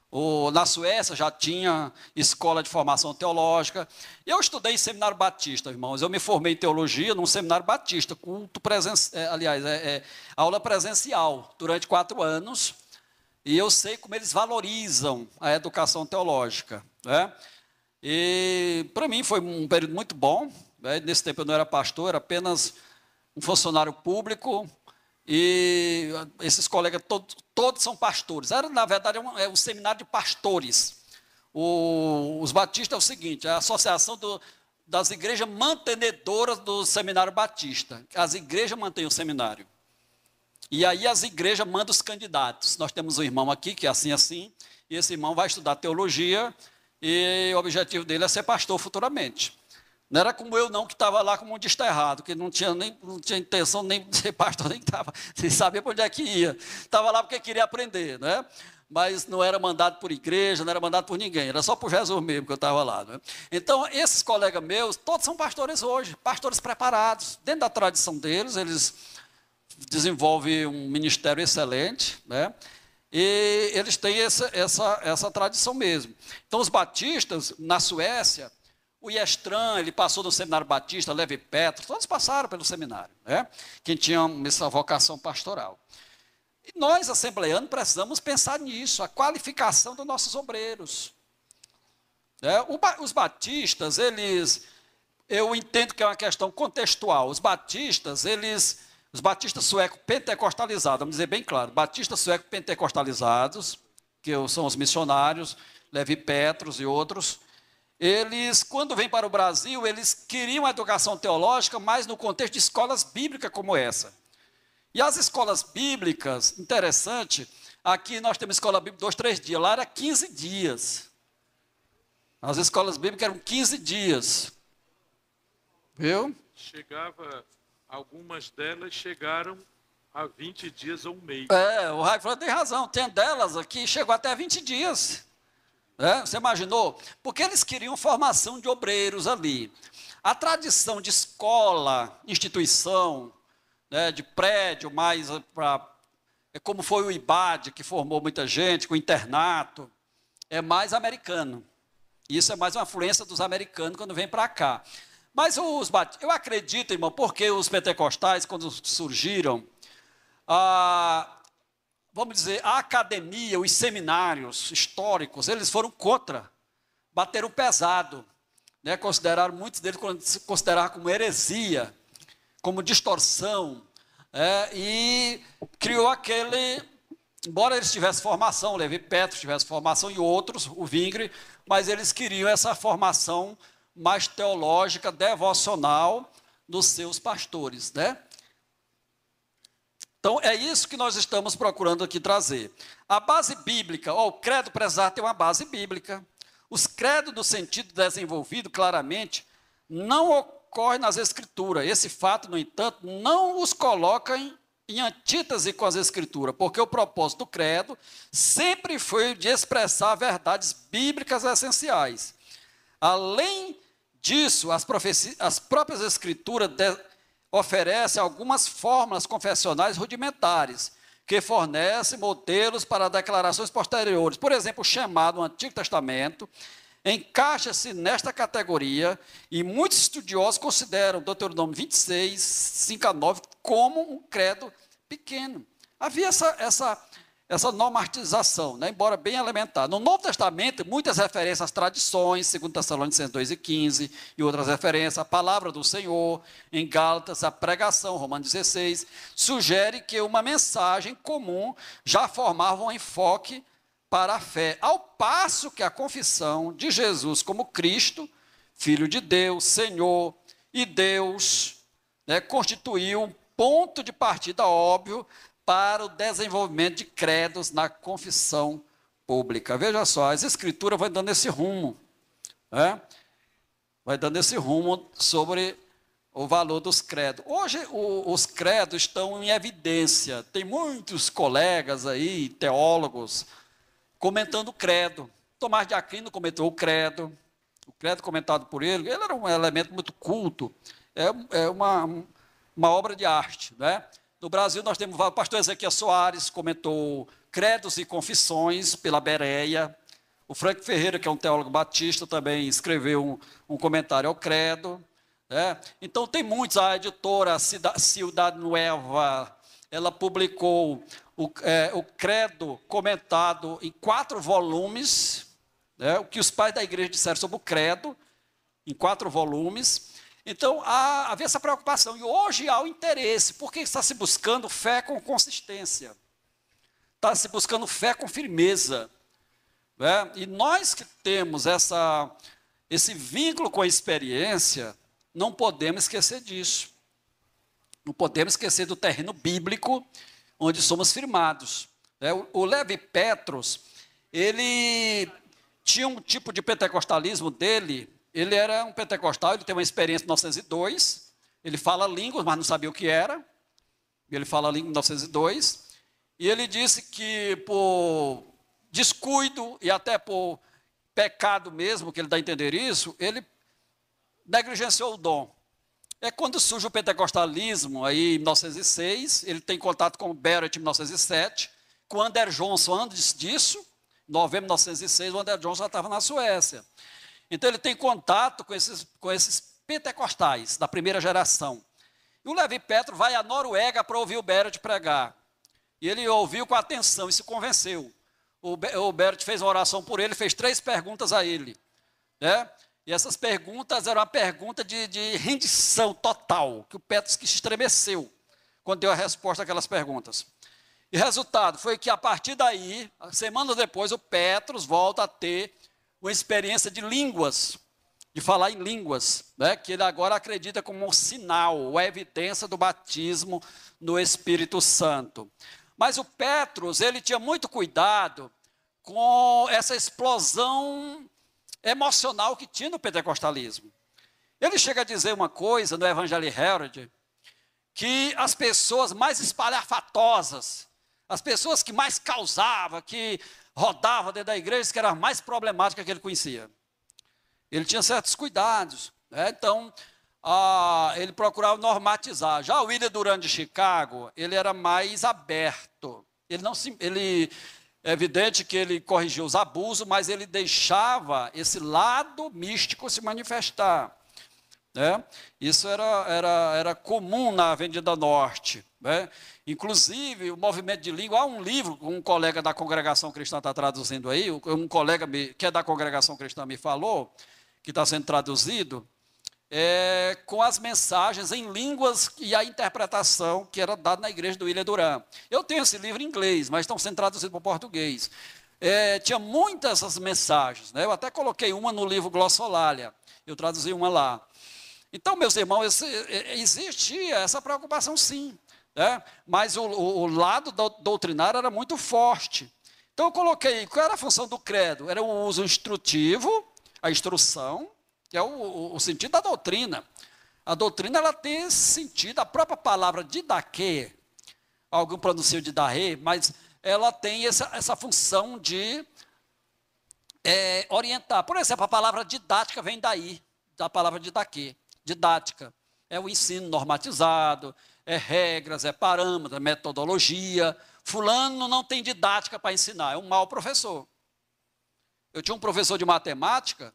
O, na Suécia já tinha escola de formação teológica. Eu estudei em seminário batista, irmãos. Eu me formei em teologia num seminário batista, culto presencial, é, aliás, é, é, aula presencial durante quatro anos. E eu sei como eles valorizam a educação teológica. Né? E para mim foi um período muito bom. Né? Nesse tempo eu não era pastor, era apenas um funcionário público. E esses colegas todos, todos são pastores. Era, na verdade, um, é um seminário de pastores. O, os batistas é o seguinte: é a associação do, das igrejas mantenedoras do seminário batista. As igrejas mantêm o seminário. E aí as igrejas mandam os candidatos. Nós temos um irmão aqui que é assim, assim, e esse irmão vai estudar teologia, e o objetivo dele é ser pastor futuramente. Não era como eu não, que estava lá como um desterrado, que não tinha, nem, não tinha intenção nem de ser pastor, [laughs] nem, tava, nem sabia para onde é que ia. Estava lá porque queria aprender, né? mas não era mandado por igreja, não era mandado por ninguém, era só por Jesus mesmo que eu estava lá. Né? Então, esses colegas meus, todos são pastores hoje, pastores preparados, dentro da tradição deles, eles desenvolve um ministério excelente, né? E eles têm essa, essa, essa tradição mesmo. Então, os batistas, na Suécia, o Yestran, ele passou no seminário batista, Leve Petro, todos passaram pelo seminário, né? Quem tinha essa vocação pastoral. E nós, assembleanos, precisamos pensar nisso, a qualificação dos nossos obreiros. Né? o, os batistas, eles. Eu entendo que é uma questão contextual. Os batistas, eles os batistas sueco pentecostalizados, vamos dizer bem claro, batistas sueco pentecostalizados, que são os missionários, Levi Petros e outros, eles, quando vêm para o Brasil, eles queriam a educação teológica, mas no contexto de escolas bíblicas como essa. E as escolas bíblicas, interessante, aqui nós temos escola bíblica dois, três dias, lá era 15 dias. As escolas bíblicas eram 15 dias. Viu? Chegava algumas delas chegaram a 20 dias ou um mês. É, o Raifler tem razão. Tem delas aqui chegou até 20 dias. É, você imaginou? Porque eles queriam formação de obreiros ali. A tradição de escola, instituição, né, de prédio, mais para. É como foi o IBAD, que formou muita gente, com internato, é mais americano. Isso é mais uma influência dos americanos quando vem para cá. Mas os eu acredito, irmão, porque os pentecostais, quando surgiram, a, ah, vamos dizer, a academia, os seminários históricos, eles foram contra, bateram pesado, né? consideraram, muitos deles consideraram como heresia, como distorção, é, e criou aquele, embora eles tivessem formação, Levi Petro tivesse formação e outros, o Vingre, mas eles queriam essa formação mais teológica, devocional nos seus pastores, né? Então é isso que nós estamos procurando aqui trazer. A base bíblica, ó, o credo prezar tem uma base bíblica. Os credos do sentido desenvolvido claramente não ocorrem nas escrituras. Esse fato, no entanto, não os coloca em, em antítese com as escrituras, porque o propósito do credo sempre foi de expressar verdades bíblicas essenciais. Além disso, as, as próprias Escrituras oferecem algumas fórmulas confessionais rudimentares, que fornecem modelos para declarações posteriores. Por exemplo, o chamado no Antigo Testamento encaixa-se nesta categoria e muitos estudiosos consideram Deuteronômio 26, 5 a 9 como um credo pequeno. Havia essa, essa essa normatização, né? embora bem elementar. No Novo Testamento, muitas referências às tradições, 2 Tessalonicenses 2 e 15, e outras referências, à palavra do Senhor, em Gálatas, a pregação, Romanos 16, sugere que uma mensagem comum já formava um enfoque para a fé, ao passo que a confissão de Jesus como Cristo, Filho de Deus, Senhor e Deus, né, constituiu um ponto de partida óbvio para o desenvolvimento de credos na confissão pública. Veja só, as escrituras vai dando esse rumo, né? vai dando esse rumo sobre o valor dos credos. Hoje o, os credos estão em evidência. Tem muitos colegas aí, teólogos, comentando o credo. Tomás de Aquino comentou o credo, o credo comentado por ele. Ele era um elemento muito culto, é, é uma, uma obra de arte, né? No Brasil, nós temos o pastor Ezequiel Soares, comentou Credos e Confissões pela Bereia. O Frank Ferreira, que é um teólogo batista, também escreveu um, um comentário ao Credo. Né? Então, tem muitos. A editora Cidade Nueva, ela publicou o, é, o Credo comentado em quatro volumes. Né? O que os pais da igreja disseram sobre o Credo, em quatro volumes. Então, há, havia essa preocupação. E hoje há o interesse, porque está se buscando fé com consistência. Está se buscando fé com firmeza. Né? E nós que temos essa, esse vínculo com a experiência, não podemos esquecer disso. Não podemos esquecer do terreno bíblico onde somos firmados. Né? O, o Levi Petros, ele tinha um tipo de pentecostalismo dele ele era um pentecostal, ele tem uma experiência em 1902. Ele fala línguas, mas não sabia o que era. Ele fala línguas em 1902. E ele disse que por descuido e até por pecado mesmo, que ele dá a entender isso, ele negligenciou o dom. É quando surge o pentecostalismo, aí em 1906, ele tem contato com o Barrett em 1907, com o Ander Johnson antes disso, em novembro de 1906, o Ander Johnson já estava na Suécia. Então ele tem contato com esses, com esses pentecostais da primeira geração. E o Levi Petro vai à Noruega para ouvir o Beret pregar. E ele ouviu com atenção e se convenceu. O, o Beret fez uma oração por ele, fez três perguntas a ele. Né? E essas perguntas eram uma pergunta de, de rendição total, que o Petros que estremeceu quando deu a resposta àquelas perguntas. E resultado foi que a partir daí, semanas depois, o Petros volta a ter uma experiência de línguas, de falar em línguas, né? que ele agora acredita como um sinal, a evidência do batismo no Espírito Santo. Mas o Petros, ele tinha muito cuidado com essa explosão emocional que tinha no pentecostalismo. Ele chega a dizer uma coisa no Evangelho Herald, que as pessoas mais espalhafatosas, as pessoas que mais causavam, que rodava dentro da igreja, que era a mais problemática que ele conhecia. Ele tinha certos cuidados, né? então ah, ele procurava normatizar. Já o William Duran de Chicago, ele era mais aberto. Ele não se, ele é evidente que ele corrigiu os abusos, mas ele deixava esse lado místico se manifestar. Né? Isso era, era, era comum na Avenida Norte. Né? Inclusive, o movimento de língua, há um livro, um colega da congregação cristã está traduzindo aí, um colega me, que é da congregação cristã me falou, que está sendo traduzido, é, com as mensagens em línguas e a interpretação que era dada na igreja do William Duran. Eu tenho esse livro em inglês, mas estão sendo traduzidos para o português. É, tinha muitas essas mensagens, né? eu até coloquei uma no livro Glossolalia, eu traduzi uma lá. Então, meus irmãos, é, é, existia essa preocupação sim, né? mas o, o lado doutrinário era muito forte. Então, eu coloquei, qual era a função do credo? Era o uso instrutivo, a instrução, que é o, o, sentido da doutrina. A doutrina ela tem esse sentido, a própria palavra didaquê, algum pronunciou didarê, mas ela tem essa, essa função de é, orientar. Por exemplo, a palavra didática vem daí, da palavra didaquê didática. É o ensino normatizado, é regras, é parâmetros, é metodologia. Fulano não tem didática para ensinar, é um mau professor. Eu tinha um professor de matemática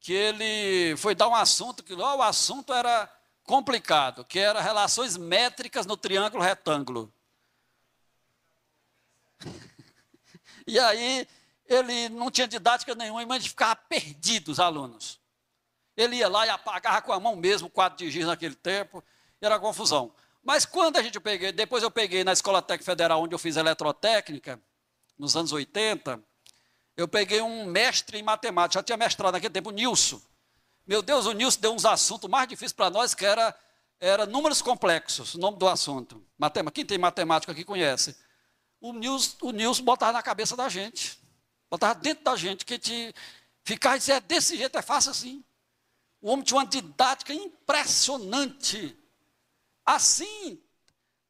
que ele foi dar um assunto que oh, o assunto era complicado, que era relações métricas no triângulo retângulo. [laughs] e aí ele não tinha didática nenhuma, mas ficava perdido os alunos. Ele ia lá e apagava com a mão mesmo o quadro de giz naquele tempo, era confusão. Mas quando a gente peguei, depois eu peguei na Escola Técnica Federal, onde eu fiz eletrotécnica, nos anos 80, eu peguei um mestre em matemática, já tinha mestrado naquele tempo, o Nilson. Meu Deus, o Nilson deu uns assuntos mais difíceis para nós, que era, era números complexos, o nome do assunto. Matemática, quem tem matemática aqui conhece. O Nilson, o Nilson botava na cabeça da gente, botava dentro da gente, que te ficar e dizer, é desse jeito, é fácil assim. O homem tinha uma didática impressionante. Assim,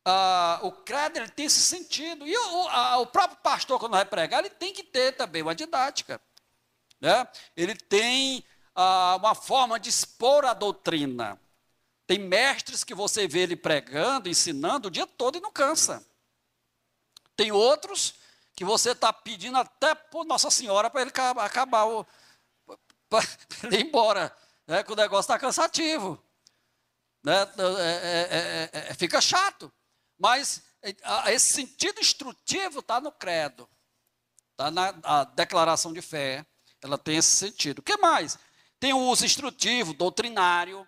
ah, o credo ele tem esse sentido. E o, a, o próprio pastor, quando vai pregar, ele tem que ter também uma didática. Né? Ele tem ah, uma forma de expor a doutrina. Tem mestres que você vê ele pregando, ensinando o dia todo e não cansa. Tem outros que você está pedindo até por Nossa Senhora para ele acabar, [laughs] para ele ir embora né, que o negócio está cansativo. Né, é é, é, é, é, fica chato. Mas esse sentido instrutivo está no credo. Está na declaração de fé. Ela tem esse sentido. O que mais? Tem o uso instrutivo, doutrinário,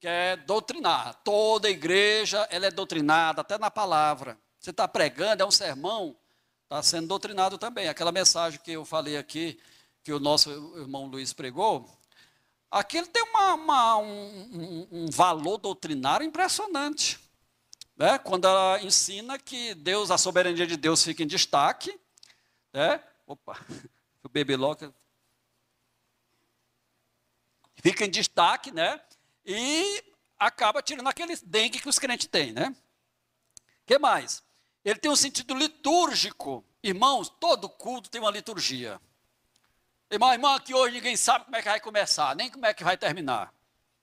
que é doutrinar. Toda igreja ela é doutrinada, até na palavra. Você está pregando, é um sermão, está sendo doutrinado também. Aquela mensagem que eu falei aqui, que o nosso irmão Luiz pregou, Aquilo tem uma, uma, um, um, valor doutrinário impressionante. Né? Quando ela ensina que Deus, a soberania de Deus fica em destaque. Né? Opa, [laughs] o bebê logo. Fica em destaque, né? E acaba tirando aquele dengue que os crentes têm, né? que mais? Ele tem um sentido litúrgico. Irmãos, todo culto tem uma liturgia. Irmão, irmã, que hoje ninguém sabe como é que vai começar, nem como é que vai terminar.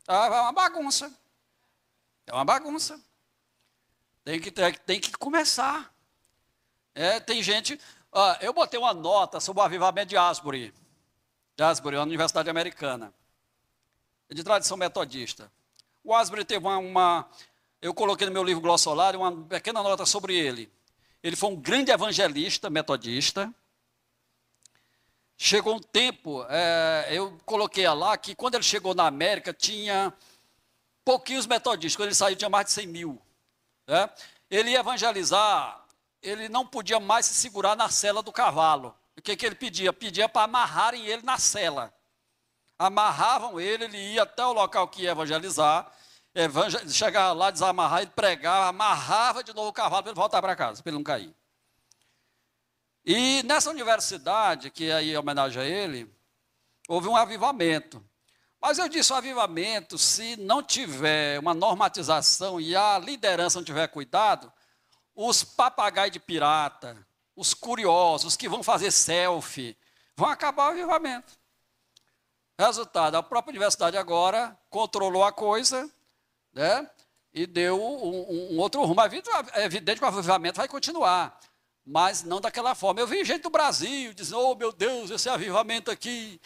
Tá, é uma bagunça. É uma bagunça. Tem que, tem que começar. É, tem gente. Ah, eu botei uma nota sobre o avivamento de Asbury. De Asbury, uma universidade americana. De tradição metodista. O Asbury teve uma, uma eu coloquei no meu livro glossolário uma pequena nota sobre ele. Ele foi um grande evangelista metodista, Chegou um tempo, é, eu coloquei lá que quando ele chegou na América tinha pouquinhos metodistas. Quando ele saiu tinha mais de 100 mil. Né? Ele ia evangelizar, ele não podia mais se segurar na cela do cavalo. O que, que ele pedia? Pedia para amarrarem ele na cela. Amarravam ele, ele ia até o local que ia evangelizar, evangel... chegava lá, desamarrar, ele pregava, amarrava de novo o cavalo para ele voltar para casa, para ele não cair. E nessa universidade, que aí homenagem a ele, houve um avivamento. Mas eu disse, o avivamento, se não tiver uma normatização e a liderança não tiver cuidado, os papagaios de pirata, os curiosos, os que vão fazer selfie, vão acabar o avivamento. Resultado, a própria universidade agora controlou a coisa, né? E deu um, um, um outro rumo. É evidente que o avivamento vai continuar mas não daquela forma. Eu vi gente do Brasil dizendo, oh meu Deus, esse avivamento aqui.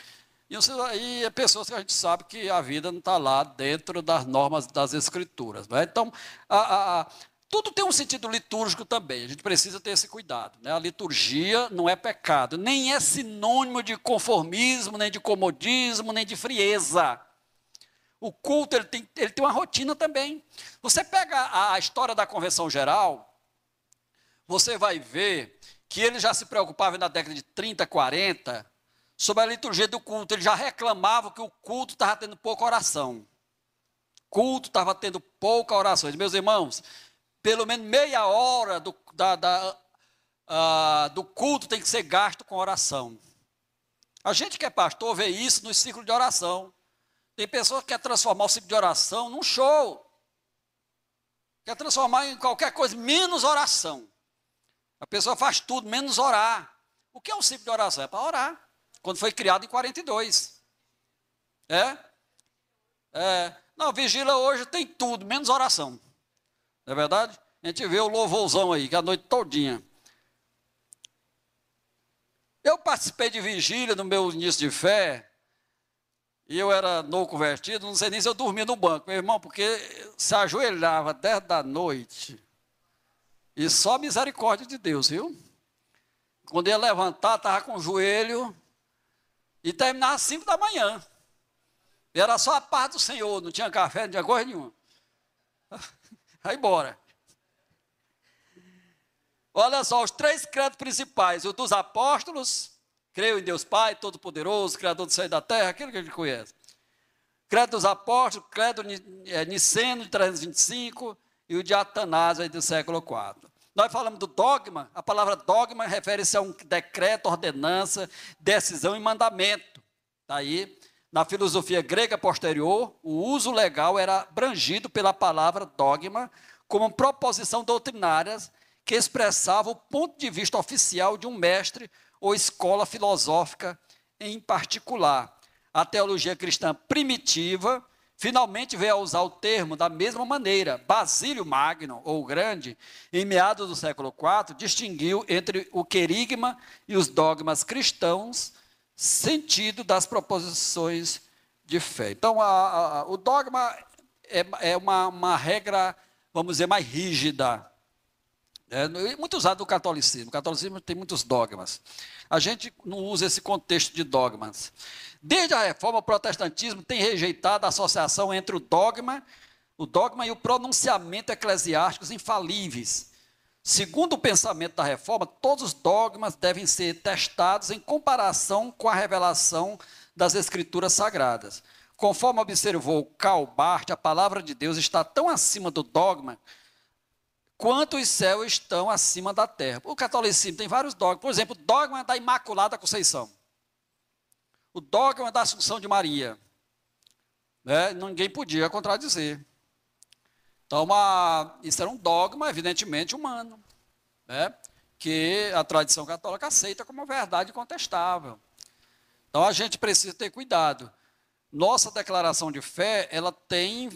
E, e é pessoas que a gente sabe que a vida não está lá dentro das normas das escrituras. Né? Então, a, a, tudo tem um sentido litúrgico também, a gente precisa ter esse cuidado. Né? A liturgia não é pecado, nem é sinônimo de conformismo, nem de comodismo, nem de frieza. O culto ele tem, ele tem uma rotina também. Você pega a, a história da convenção geral, você vai ver que ele já se preocupava na década de 30, 40 sobre a liturgia do culto. Ele já reclamava que o culto estava tendo pouca oração. Culto estava tendo pouca oração. meus irmãos, pelo menos meia hora do, da, da, uh, do culto tem que ser gasto com oração. A gente que é pastor vê isso no ciclo de oração. Tem pessoas que quer transformar o ciclo de oração num show. Quer transformar em qualquer coisa, menos oração. A pessoa faz tudo, menos orar. O que é o ciclo de oração? É para orar. Quando foi criado em 42. É? é? Não, vigília hoje tem tudo, menos oração. Não é verdade? A gente vê o louvorzão aí, que é a noite todinha. Eu participei de vigília no meu início de fé, e eu era novo convertido, não sei nem se eu dormia no banco, meu irmão, porque se ajoelhava 10 da noite, e só misericórdia de Deus, viu? Quando ia levantar, estava com o joelho e terminava às 5 da manhã. E era só a paz do Senhor, não tinha café, não tinha coisa nenhuma. [laughs] Aí bora. Olha só, os três credos principais: o dos apóstolos, creio em Deus Pai, Todo-Poderoso, Criador do céu e da terra, aquilo que a gente conhece. Credo dos apóstolos, credo eh, niceno de 325, e o de Atanásio do século IV. Nós falamos do dogma, a palavra dogma refere-se a um decreto, ordenança, decisão e mandamento. Daí, tá aí. Na filosofia grega posterior, o uso legal era abrangido pela palavra dogma como proposição doutrinária que expressava o ponto de vista oficial de um mestre ou escola filosófica em particular. A teologia cristã primitiva finalmente veio a usar o termo da mesma maneira. Basílio Magno, ou Grande, em meados do século IV, distinguiu entre o querigma e os dogmas cristãos, sentido das proposições de fé. Então, a, a, o dogma é, é uma, uma, regra, vamos dizer, mais rígida. É muito usado no catolicismo. O catolicismo tem muitos dogmas. A gente não usa esse contexto de dogmas. Desde a reforma, o protestantismo tem rejeitado a associação entre o dogma, o dogma e o pronunciamento eclesiásticos infalíveis. Segundo o pensamento da reforma, todos os dogmas devem ser testados em comparação com a revelação das escrituras sagradas. Conforme observou Karl Barth, a palavra de Deus está tão acima do dogma quanto os céus estão acima da terra. O catolicismo tem vários dogmas. Por exemplo, o dogma da Imaculada Conceição o dogma da Assunção de Maria. Né? Ninguém podia contradizer. Então, uma, isso era um dogma, evidentemente, humano, né? que a tradição católica aceita como verdade contestável. Então, a gente precisa ter cuidado. Nossa declaração de fé, ela tem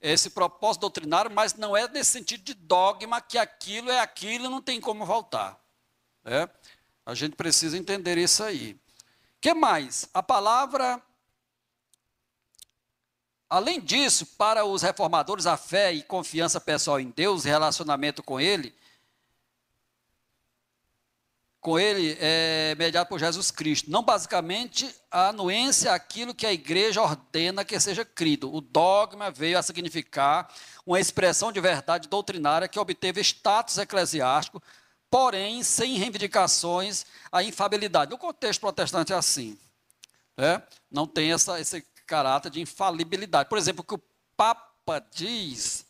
esse propósito doutrinário, mas não é nesse sentido de dogma que aquilo é aquilo e não tem como voltar. Né? A gente precisa entender isso aí que mais? A palavra, além disso, para os reformadores, a fé e confiança pessoal em Deus, relacionamento com Ele, com Ele é mediado por Jesus Cristo. Não basicamente a anuência aquilo que a igreja ordena que seja crido. O dogma veio a significar uma expressão de verdade doutrinária que obteve status eclesiástico porém sem reivindicações à infabilidade. No contexto protestante é assim. Né? Não tem essa, esse caráter de infalibilidade. Por exemplo, o que o Papa diz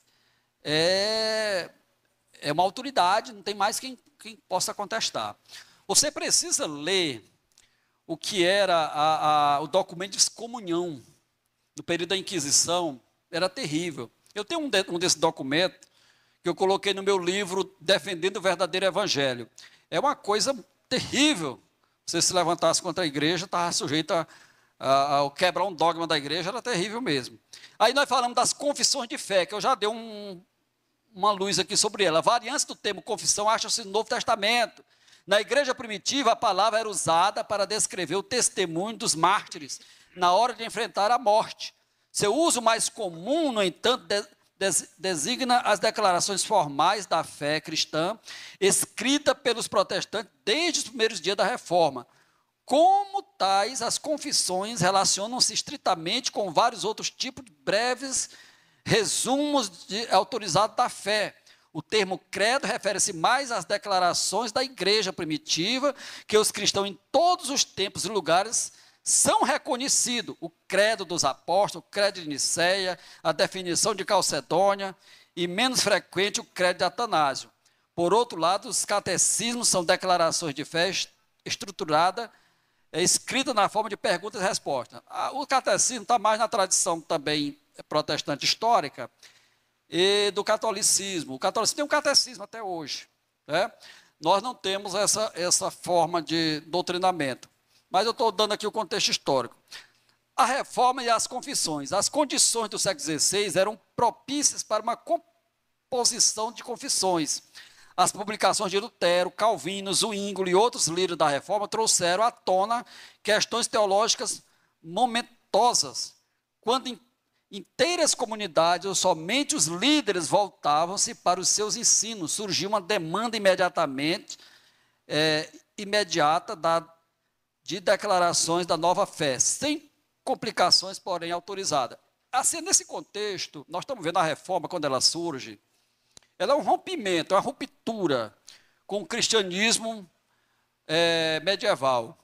é, é uma autoridade, não tem mais quem, quem possa contestar. Você precisa ler o que era a, a, o documento de excomunhão no período da Inquisição, era terrível. Eu tenho um, de, um desse documento que eu coloquei no meu livro Defendendo o Verdadeiro Evangelho. É uma coisa terrível. Você se levantasse contra a igreja, estava sujeito a, a, ao quebrar um dogma da igreja, era terrível mesmo. Aí nós falamos das confissões de fé, que eu já dei um, uma luz aqui sobre ela. A variância do termo confissão acha-se no Novo Testamento. Na igreja primitiva, a palavra era usada para descrever o testemunho dos mártires na hora de enfrentar a morte. Seu uso mais comum, no entanto, designa as declarações formais da fé cristã, escrita pelos protestantes desde os primeiros dias da reforma. Como tais, as confissões relacionam-se estritamente com vários outros tipos de breves resumos de, autorizados da fé. O termo credo refere-se mais às declarações da igreja primitiva que os cristãos em todos os tempos e lugares são reconhecidos o credo dos apóstolos, o credo de Nicéia, a definição de Calcedônia e, menos frequente, o credo de Atanásio. Por outro lado, os catecismos são declarações de fé estruturada, é, escrita na forma de perguntas e respostas. Ah, o catecismo está mais na tradição também protestante histórica e do catolicismo. O catolicismo tem um catecismo até hoje. Né? Nós não temos essa, essa forma de doutrinamento mas eu estou dando aqui o contexto histórico. A reforma e as confissões. As condições do século XVI eram propícias para uma composição de confissões. As publicações de Lutero, Calvino, Zwingli e outros líderes da reforma trouxeram à tona questões teológicas momentosas, quando inteiras comunidades, ou somente os líderes voltavam-se para os seus ensinos. Surgiu uma demanda imediatamente, é, imediata da de declarações da nova fé, sem complicações, porém autorizada. Assim, nesse contexto, nós estamos vendo a reforma, quando ela surge, ela é um rompimento, é uma ruptura com o cristianismo é, medieval.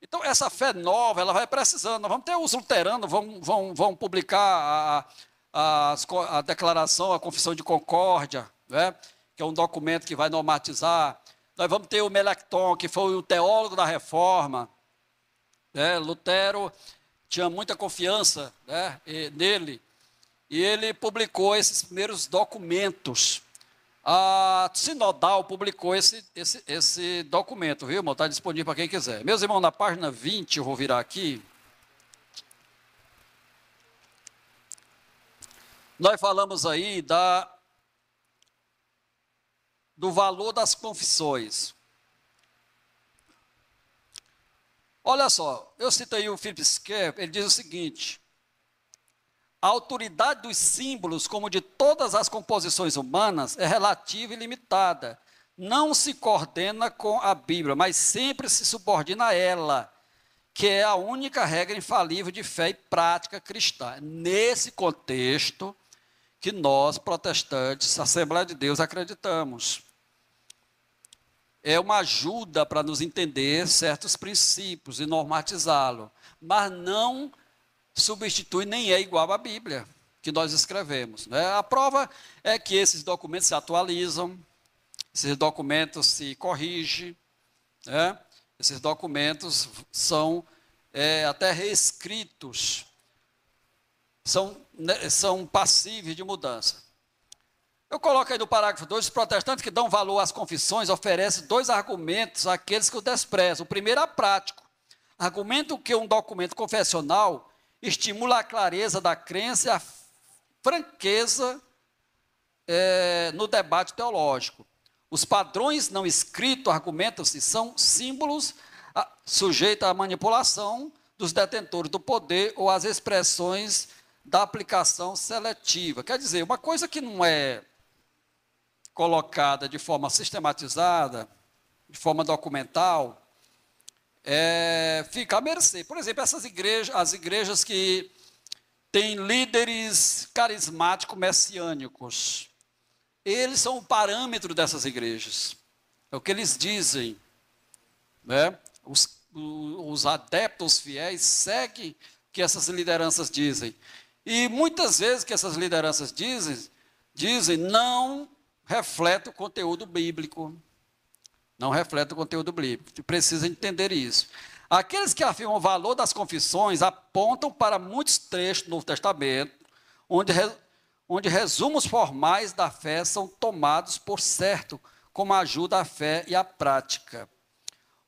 Então, essa fé nova, ela vai precisando. Nós vamos ter os luteranos, vão, vão, vão publicar a, a, a declaração, a confissão de concórdia, né? que é um documento que vai normatizar nós vamos ter o Melecton, que foi o teólogo da reforma. Né? Lutero tinha muita confiança né? e, nele. E ele publicou esses primeiros documentos. A Sinodal publicou esse, esse, esse documento, viu, irmão? Está disponível para quem quiser. Meus irmãos, na página 20, eu vou virar aqui. Nós falamos aí da do valor das confissões. Olha só, eu citei o Philip Skerr. ele diz o seguinte: a autoridade dos símbolos, como de todas as composições humanas, é relativa e limitada. Não se coordena com a Bíblia, mas sempre se subordina a ela, que é a única regra infalível de fé e prática cristã. Nesse contexto que nós, protestantes, Assembleia de Deus, acreditamos é uma ajuda para nos entender certos princípios e normatizá-lo, mas não substitui nem é igual à Bíblia que nós escrevemos. Né? A prova é que esses documentos se atualizam, esses documentos se corrigem, né? esses documentos são é, até reescritos, são, né, são passíveis de mudança. Eu coloco aí no parágrafo 2, os protestantes que dão valor às confissões oferecem dois argumentos àqueles que o desprezam. O primeiro é prático. Argumento que um documento confessional estimula a clareza da crença e a franqueza é, no debate teológico. Os padrões não escritos argumentam-se são símbolos sujeitos à manipulação dos detentores do poder ou às expressões da aplicação seletiva. Quer dizer, uma coisa que não é colocada de forma sistematizada, de forma documental, é, fica à mercê. Por exemplo, essas igrejas, as igrejas que têm líderes carismáticos messiânicos, eles são o parâmetro dessas igrejas. É o que eles dizem. Né? Os, os adeptos fiéis seguem o que essas lideranças dizem. E muitas vezes que essas lideranças dizem, dizem não reflete o conteúdo bíblico. Não reflete o conteúdo bíblico. Precisa entender isso. Aqueles que afirmam o valor das confissões apontam para muitos trechos do Novo Testamento, onde, onde resumos formais da fé são tomados por certo, como ajuda à fé e à prática.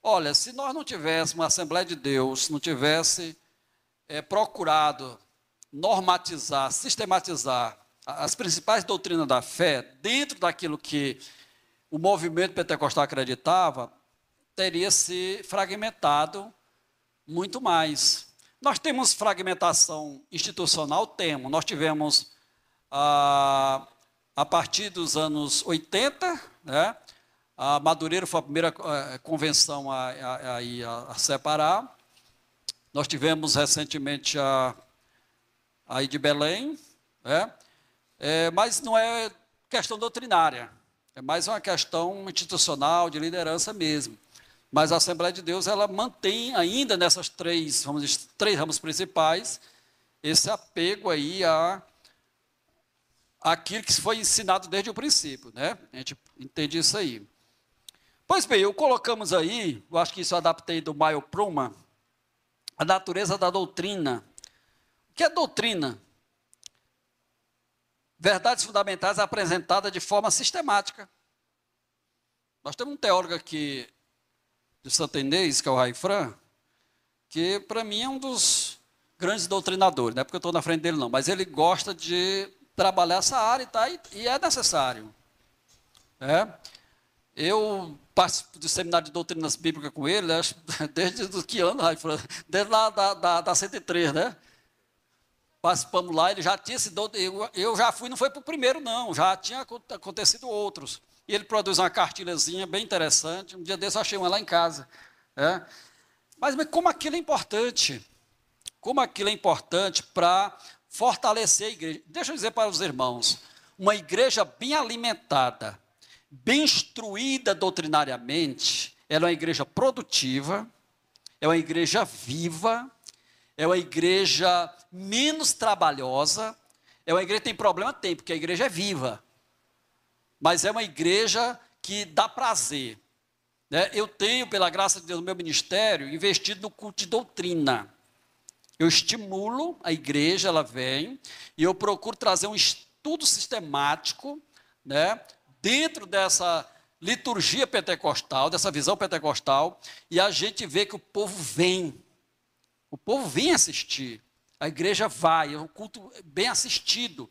Olha, se nós não tivéssemos a Assembleia de Deus, não tivesse é, procurado normatizar, sistematizar as principais doutrinas da fé, dentro daquilo que o movimento pentecostal acreditava, teria se fragmentado muito mais. Nós temos fragmentação institucional? Temos. Nós tivemos, a a partir dos anos 80, né, a Madureira foi a primeira eh, convenção a, a, a, a separar. Nós tivemos recentemente a, a de Belém, né? É, mas não é questão doutrinária, é mais uma questão institucional, de liderança mesmo. Mas a Assembleia de Deus, ela mantém ainda nessas três, vamos dizer, três ramos principais, esse apego aí a aquilo que foi ensinado desde o princípio, né? A gente entende isso aí. Pois bem, eu colocamos aí, eu acho que isso eu adaptei do Maio Pruma, a natureza da doutrina. O que é doutrina? verdades fundamentais apresentadas de forma sistemática. Nós temos um teólogo aqui de Santa Inês, que é o Raifran, que para mim é um dos grandes doutrinadores, não é porque eu estou na frente dele não, mas ele gosta de trabalhar essa área tá? e, e é necessário. É. Eu participo do seminário de doutrinas bíblicas com ele, né? acho, [laughs] desde que ano, Raifran? Desde lá da, da, da 103, né? participamos lá, ele já tinha esse dom, eu já fui, não foi para o primeiro não, já tinha acontecido outros. E ele produz uma cartilhazinha bem interessante, um dia desse eu achei uma lá em casa. É. Mas, mas como aquilo é importante, como aquilo é importante para fortalecer a igreja. Deixa eu dizer para os irmãos, uma igreja bem alimentada, bem instruída doutrinariamente, ela é uma igreja produtiva, é uma igreja viva, é uma igreja menos trabalhosa. É uma igreja que tem problema? Tem, porque a igreja é viva. Mas é uma igreja que dá prazer. Né? Eu tenho, pela graça de Deus, no meu ministério, investido no culto de doutrina. Eu estimulo a igreja, ela vem, e eu procuro trazer um estudo sistemático, né, dentro dessa liturgia pentecostal, dessa visão pentecostal, e a gente vê que o povo vem. O povo vem assistir. A igreja vai, é um culto bem assistido.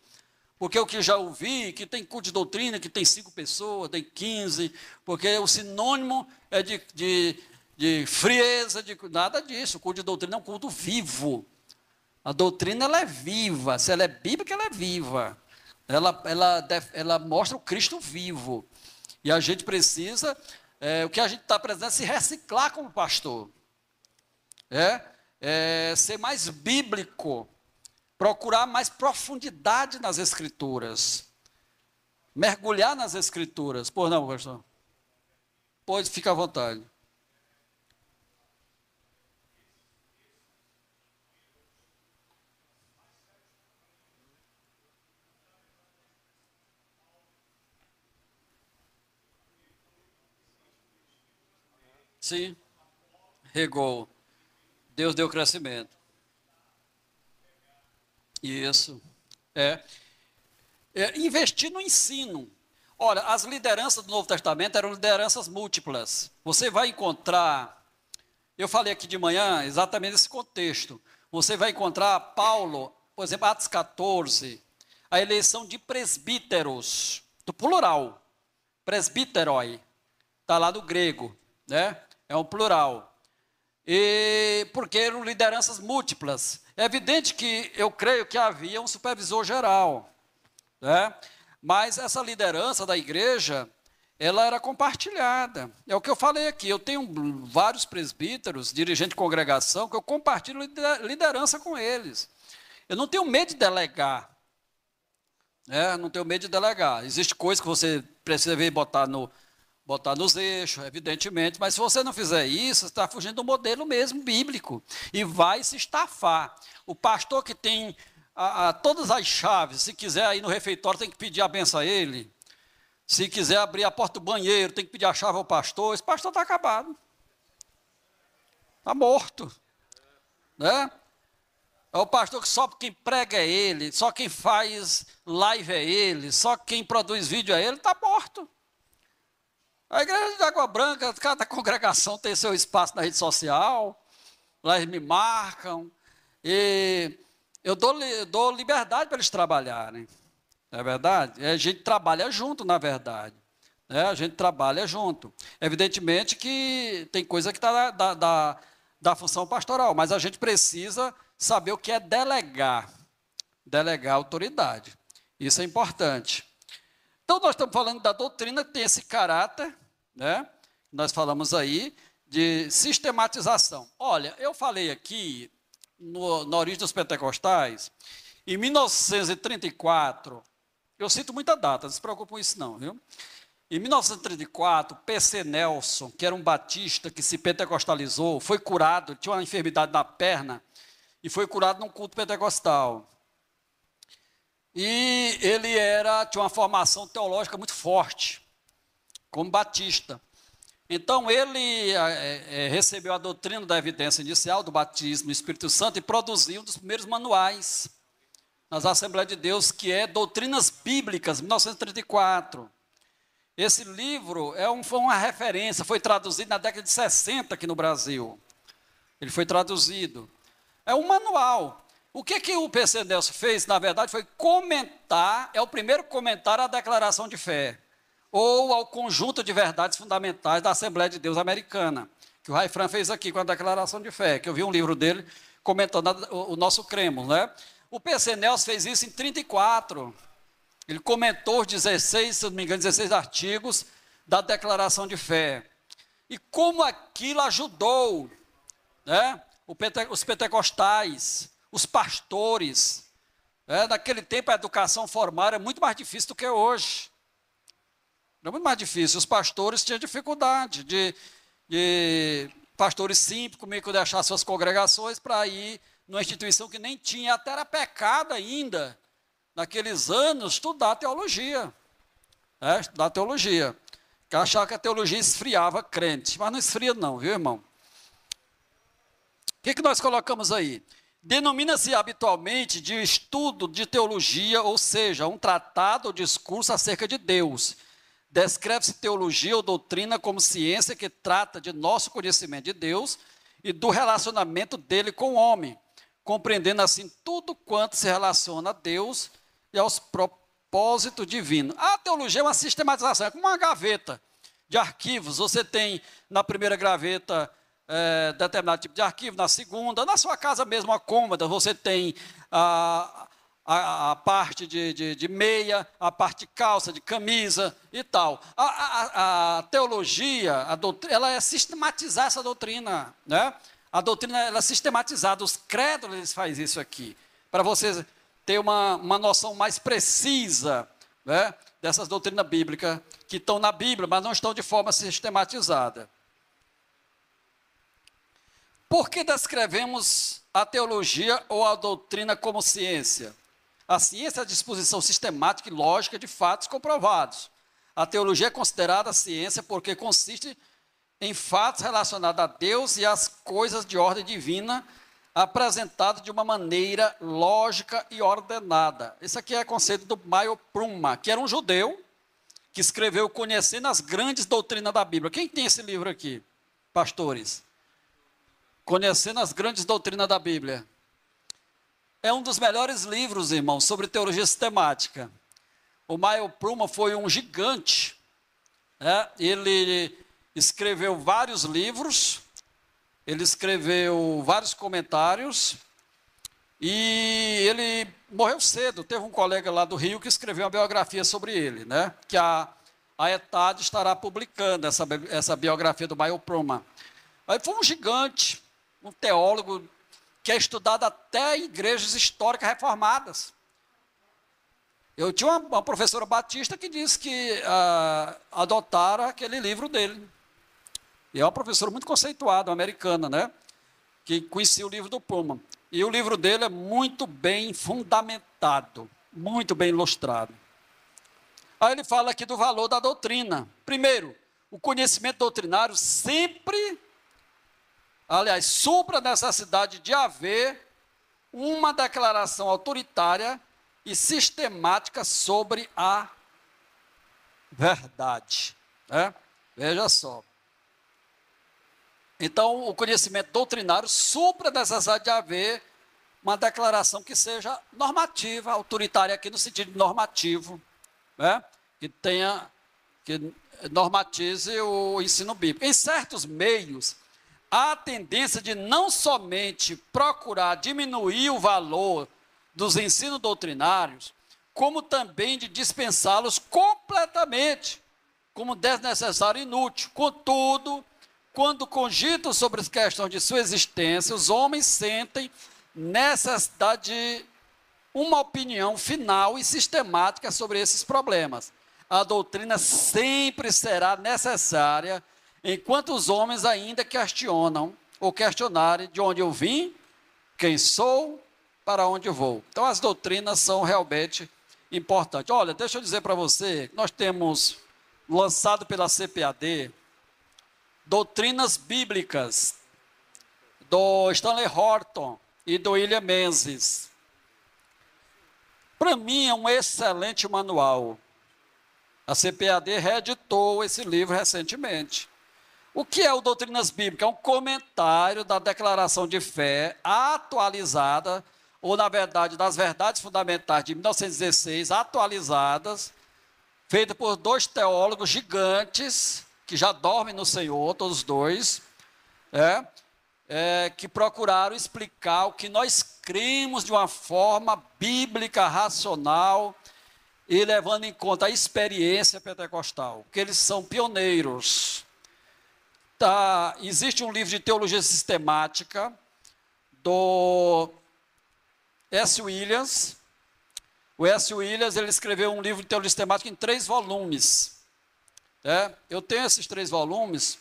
Porque o que já ouvi, que tem culto de doutrina, que tem cinco pessoas, tem quinze, porque o sinônimo é de, de, de frieza, de nada disso. O culto de doutrina é um culto vivo. A doutrina ela é viva. Se ela é bíblica, ela é viva. Ela, ela, ela mostra o Cristo vivo. E a gente precisa, é, o que a gente está precisando é se reciclar como pastor. É? é, ser mais bíblico, procurar mais profundidade nas Escrituras, mergulhar nas Escrituras. Por não, pastor? Pode, fica à vontade. Sim, regou. Deus deu crescimento. Isso. É. é. Investir no ensino. Olha, as lideranças do Novo Testamento eram lideranças múltiplas. Você vai encontrar, eu falei aqui de manhã exatamente esse contexto. Você vai encontrar Paulo, por exemplo, Atos 14, a eleição de presbíteros, do plural. Presbíteroi, está lá do grego, né? É um plural e porque eram lideranças múltiplas. É evidente que eu creio que havia um supervisor geral, né? mas essa liderança da igreja, ela era compartilhada. É o que eu falei aqui, eu tenho vários presbíteros, dirigente de congregação, que eu compartilho liderança com eles. Eu não tenho medo de delegar, né? não tenho medo de delegar. Existe coisa que você precisa ver e botar no, botar nos eixos, evidentemente, mas se você não fizer isso, está fugindo do modelo mesmo bíblico e vai se estafar. O pastor que tem a, a, todas as chaves, se quiser ir no refeitório, tem que pedir a benção a ele. Se quiser abrir a porta do banheiro, tem que pedir a chave ao pastor. Esse pastor está acabado. Está morto. Né? É o pastor que só quem prega é ele, só quem faz live é ele, só quem produz vídeo é ele, está morto. A igreja de Água Branca, cada congregação tem seu espaço na rede social, lá eles me marcam, e eu dou, dou liberdade para eles trabalharem. Não é verdade? É, a gente trabalha junto, na verdade. Né? A gente trabalha junto. Evidentemente que tem coisa que está da, da, da função pastoral, mas a gente precisa saber o que é delegar. Delegar autoridade. Isso é importante. Então, nós estamos falando da doutrina que tem esse caráter né? Nós falamos aí de sistematização. Olha, eu falei aqui no, na origem dos pentecostais, em 1934, eu cito muita data, não se preocupe com isso não, viu? Em 1934, P.C. Nelson, que era um batista que se pentecostalizou, foi curado, tinha uma enfermidade na perna, e foi curado num culto pentecostal. E ele era, tinha uma formação teológica muito forte como batista. Então ele é, é, é, recebeu a doutrina da evidência inicial do batismo do Espírito Santo e produziu um dos primeiros manuais nas Assembleias de Deus, que é Doutrinas Bíblicas, 1934. Esse livro é um, foi uma referência, foi traduzido na década de 60 aqui no Brasil. Ele foi traduzido. É um manual. O que, que o PC Nelson fez, na verdade, foi comentar, é o primeiro comentário à declaração de fé ou ao conjunto de verdades fundamentais da Assembleia de Deus americana, que o Raifran fez aqui com a declaração de fé, que eu vi um livro dele comentando o nosso cremo, né? O PC Nelson fez isso em 34. Ele comentou os 16, se não me engano, 16 artigos da declaração de fé. E como aquilo ajudou, né? os pentecostais, os pastores. Né? Naquele tempo a educação formal era muito mais difícil do que hoje. Era muito mais difícil. Os pastores tinham dificuldade de, de pastores simples, como é que deixar suas congregações para ir numa instituição que nem tinha, até era pecado ainda, naqueles anos, estudar teologia. É, estudar teologia. Que achava que a teologia esfriava crente, mas não esfria não, viu irmão? O que, que nós colocamos aí? Denomina-se habitualmente de estudo de teologia, ou seja, um tratado ou discurso acerca de Deus, Descreve-se teologia ou doutrina como ciência que trata de nosso conhecimento de Deus e do relacionamento dele com o homem, compreendendo assim tudo quanto se relaciona a Deus e aos propósitos divinos. A teologia é uma sistematização, é como uma gaveta de arquivos. Você tem na primeira gaveta é, determinado tipo de arquivo, na segunda, na sua casa mesmo, a cômoda, você tem a, a, a parte de, de, de, meia, a parte de calça, de camisa e tal. A, a, a teologia, a doutrina, ela é sistematizar essa doutrina, né? A doutrina ela é sistematizada, os credos eles fazem isso aqui, para vocês ter uma, uma noção mais precisa né, dessas doutrinas bíblicas que estão na Bíblia, mas não estão de forma sistematizada. Por que descrevemos a teologia ou a doutrina como ciência? A ciência é a disposição sistemática e lógica de fatos comprovados. A teologia é considerada ciência porque consiste em fatos relacionados a Deus e às coisas de ordem divina, apresentados de uma maneira lógica e ordenada. Esse aqui é o conceito do Maio Pruma, que era um judeu que escreveu Conhecendo as Grandes Doutrinas da Bíblia. Quem tem esse livro aqui, pastores? Conhecendo as Grandes Doutrinas da Bíblia. É um dos melhores livros, irmão, sobre teologia sistemática. O Maio Pruma foi um gigante. Né? Ele escreveu vários livros, ele escreveu vários comentários, e ele morreu cedo. Teve um colega lá do Rio que escreveu uma biografia sobre ele, né? que a, a ETAD estará publicando essa, essa biografia do Maio Pruma. Aí foi um gigante, um teólogo que é estudado até em igrejas históricas reformadas. Eu tinha uma, uma professora batista que disse que ah, adotara aquele livro dele. E é uma professora muito conceituada, americana, né? Que conhecia o livro do Pullman. E o livro dele é muito bem fundamentado, muito bem ilustrado. Aí ele fala aqui do valor da doutrina. Primeiro, o conhecimento doutrinário sempre aliás, supra a necessidade de haver uma declaração autoritária e sistemática sobre a verdade. Né? Veja só. Então, o conhecimento doutrinário supra a necessidade de haver uma declaração que seja normativa, autoritária aqui no sentido normativo, né? que tenha, que normatize o ensino bíblico. Em certos meios, há a tendência de não somente procurar diminuir o valor dos ensinos doutrinários, como também de dispensá-los completamente, como desnecessário e inútil. Contudo, quando cogitam sobre as questões de sua existência, os homens sentem necessidade de uma opinião final e sistemática sobre esses problemas. A doutrina sempre será necessária enquanto os homens ainda questionam ou questionarem de onde eu vim, quem sou, para onde eu vou. Então, as doutrinas são realmente importantes. Olha, deixa eu dizer para você, nós temos lançado pela CPAD doutrinas bíblicas do Stanley Horton e do William Menzies. Para mim é um excelente manual. A CPAD reeditou esse livro recentemente. O que é o Doutrinas Bíblicas? É um comentário da declaração de fé atualizada, ou na verdade, das verdades fundamentais de 1916, atualizadas, feita por dois teólogos gigantes, que já dormem no Senhor, todos dois, é, é, que procuraram explicar o que nós cremos de uma forma bíblica, racional, e levando em conta a experiência pentecostal, porque eles são pioneiros tá, existe um livro de teologia sistemática do S. Williams. O S. Williams ele escreveu um livro de teologia sistemática em três volumes. Né? Eu tenho esses três volumes.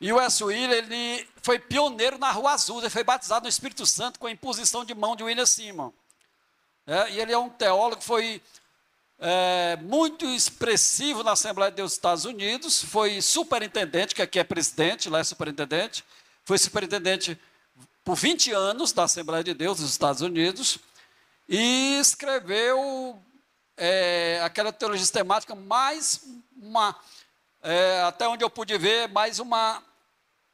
E o S. Williams ele foi pioneiro na Rua Azul. Ele foi batizado no Espírito Santo com a imposição de mão de William Simon. Né? e ele é um teólogo, foi é, muito expressivo na Assembleia de Deus dos Estados Unidos, foi superintendente, que aqui é presidente, lá é superintendente, foi superintendente por 20 anos da Assembleia de Deus dos Estados Unidos e escreveu é, aquela teologia sistemática mais uma, é, até onde eu pude ver, mais uma,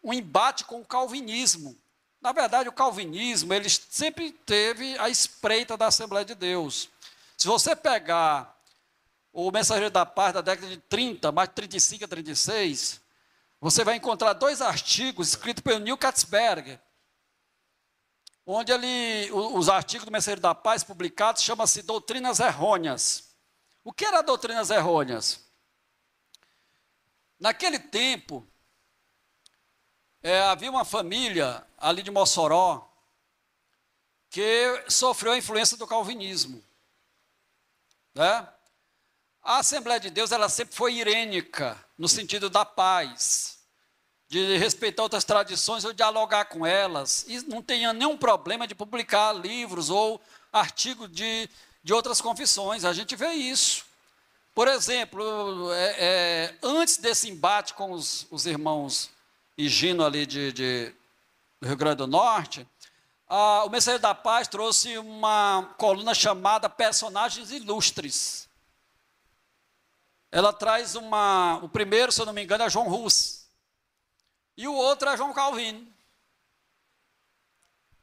um embate com o calvinismo. Na verdade, o calvinismo, ele sempre teve a espreita da Assembleia de Deus. Se você pegar o Mensageiro da Paz da década de 30, mais 35 a 36, você vai encontrar dois artigos escritos pelo Neil Katzberger, onde ele, os artigos do Mensageiro da Paz publicados chama-se Doutrinas Errôneas. O que era doutrinas errôneas? Naquele tempo, é, havia uma família ali de Mossoró que sofreu a influência do calvinismo. Né? A Assembleia de Deus, ela sempre foi irênica, no sentido da paz, de respeitar outras tradições ou dialogar com elas. E não tenha nenhum problema de publicar livros ou artigos de, de outras confissões. A gente vê isso. Por exemplo, é, é, antes desse embate com os, os irmãos Higino ali de, de, do Rio Grande do Norte, a, o Mensageiro da Paz trouxe uma coluna chamada Personagens Ilustres ela traz uma. O primeiro, se eu não me engano, é João Rus E o outro é João Calvino.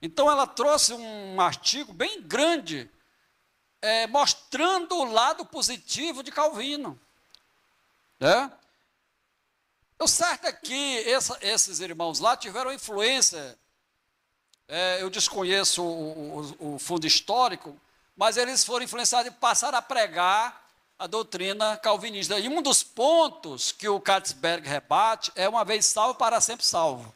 Então ela trouxe um artigo bem grande, é, mostrando o lado positivo de Calvino. Né? O certo é que essa, esses irmãos lá tiveram influência. É, eu desconheço o, o, o fundo histórico, mas eles foram influenciados e passaram a pregar a doutrina calvinista. E um dos pontos que o Katzberg rebate é uma vez salvo para sempre salvo.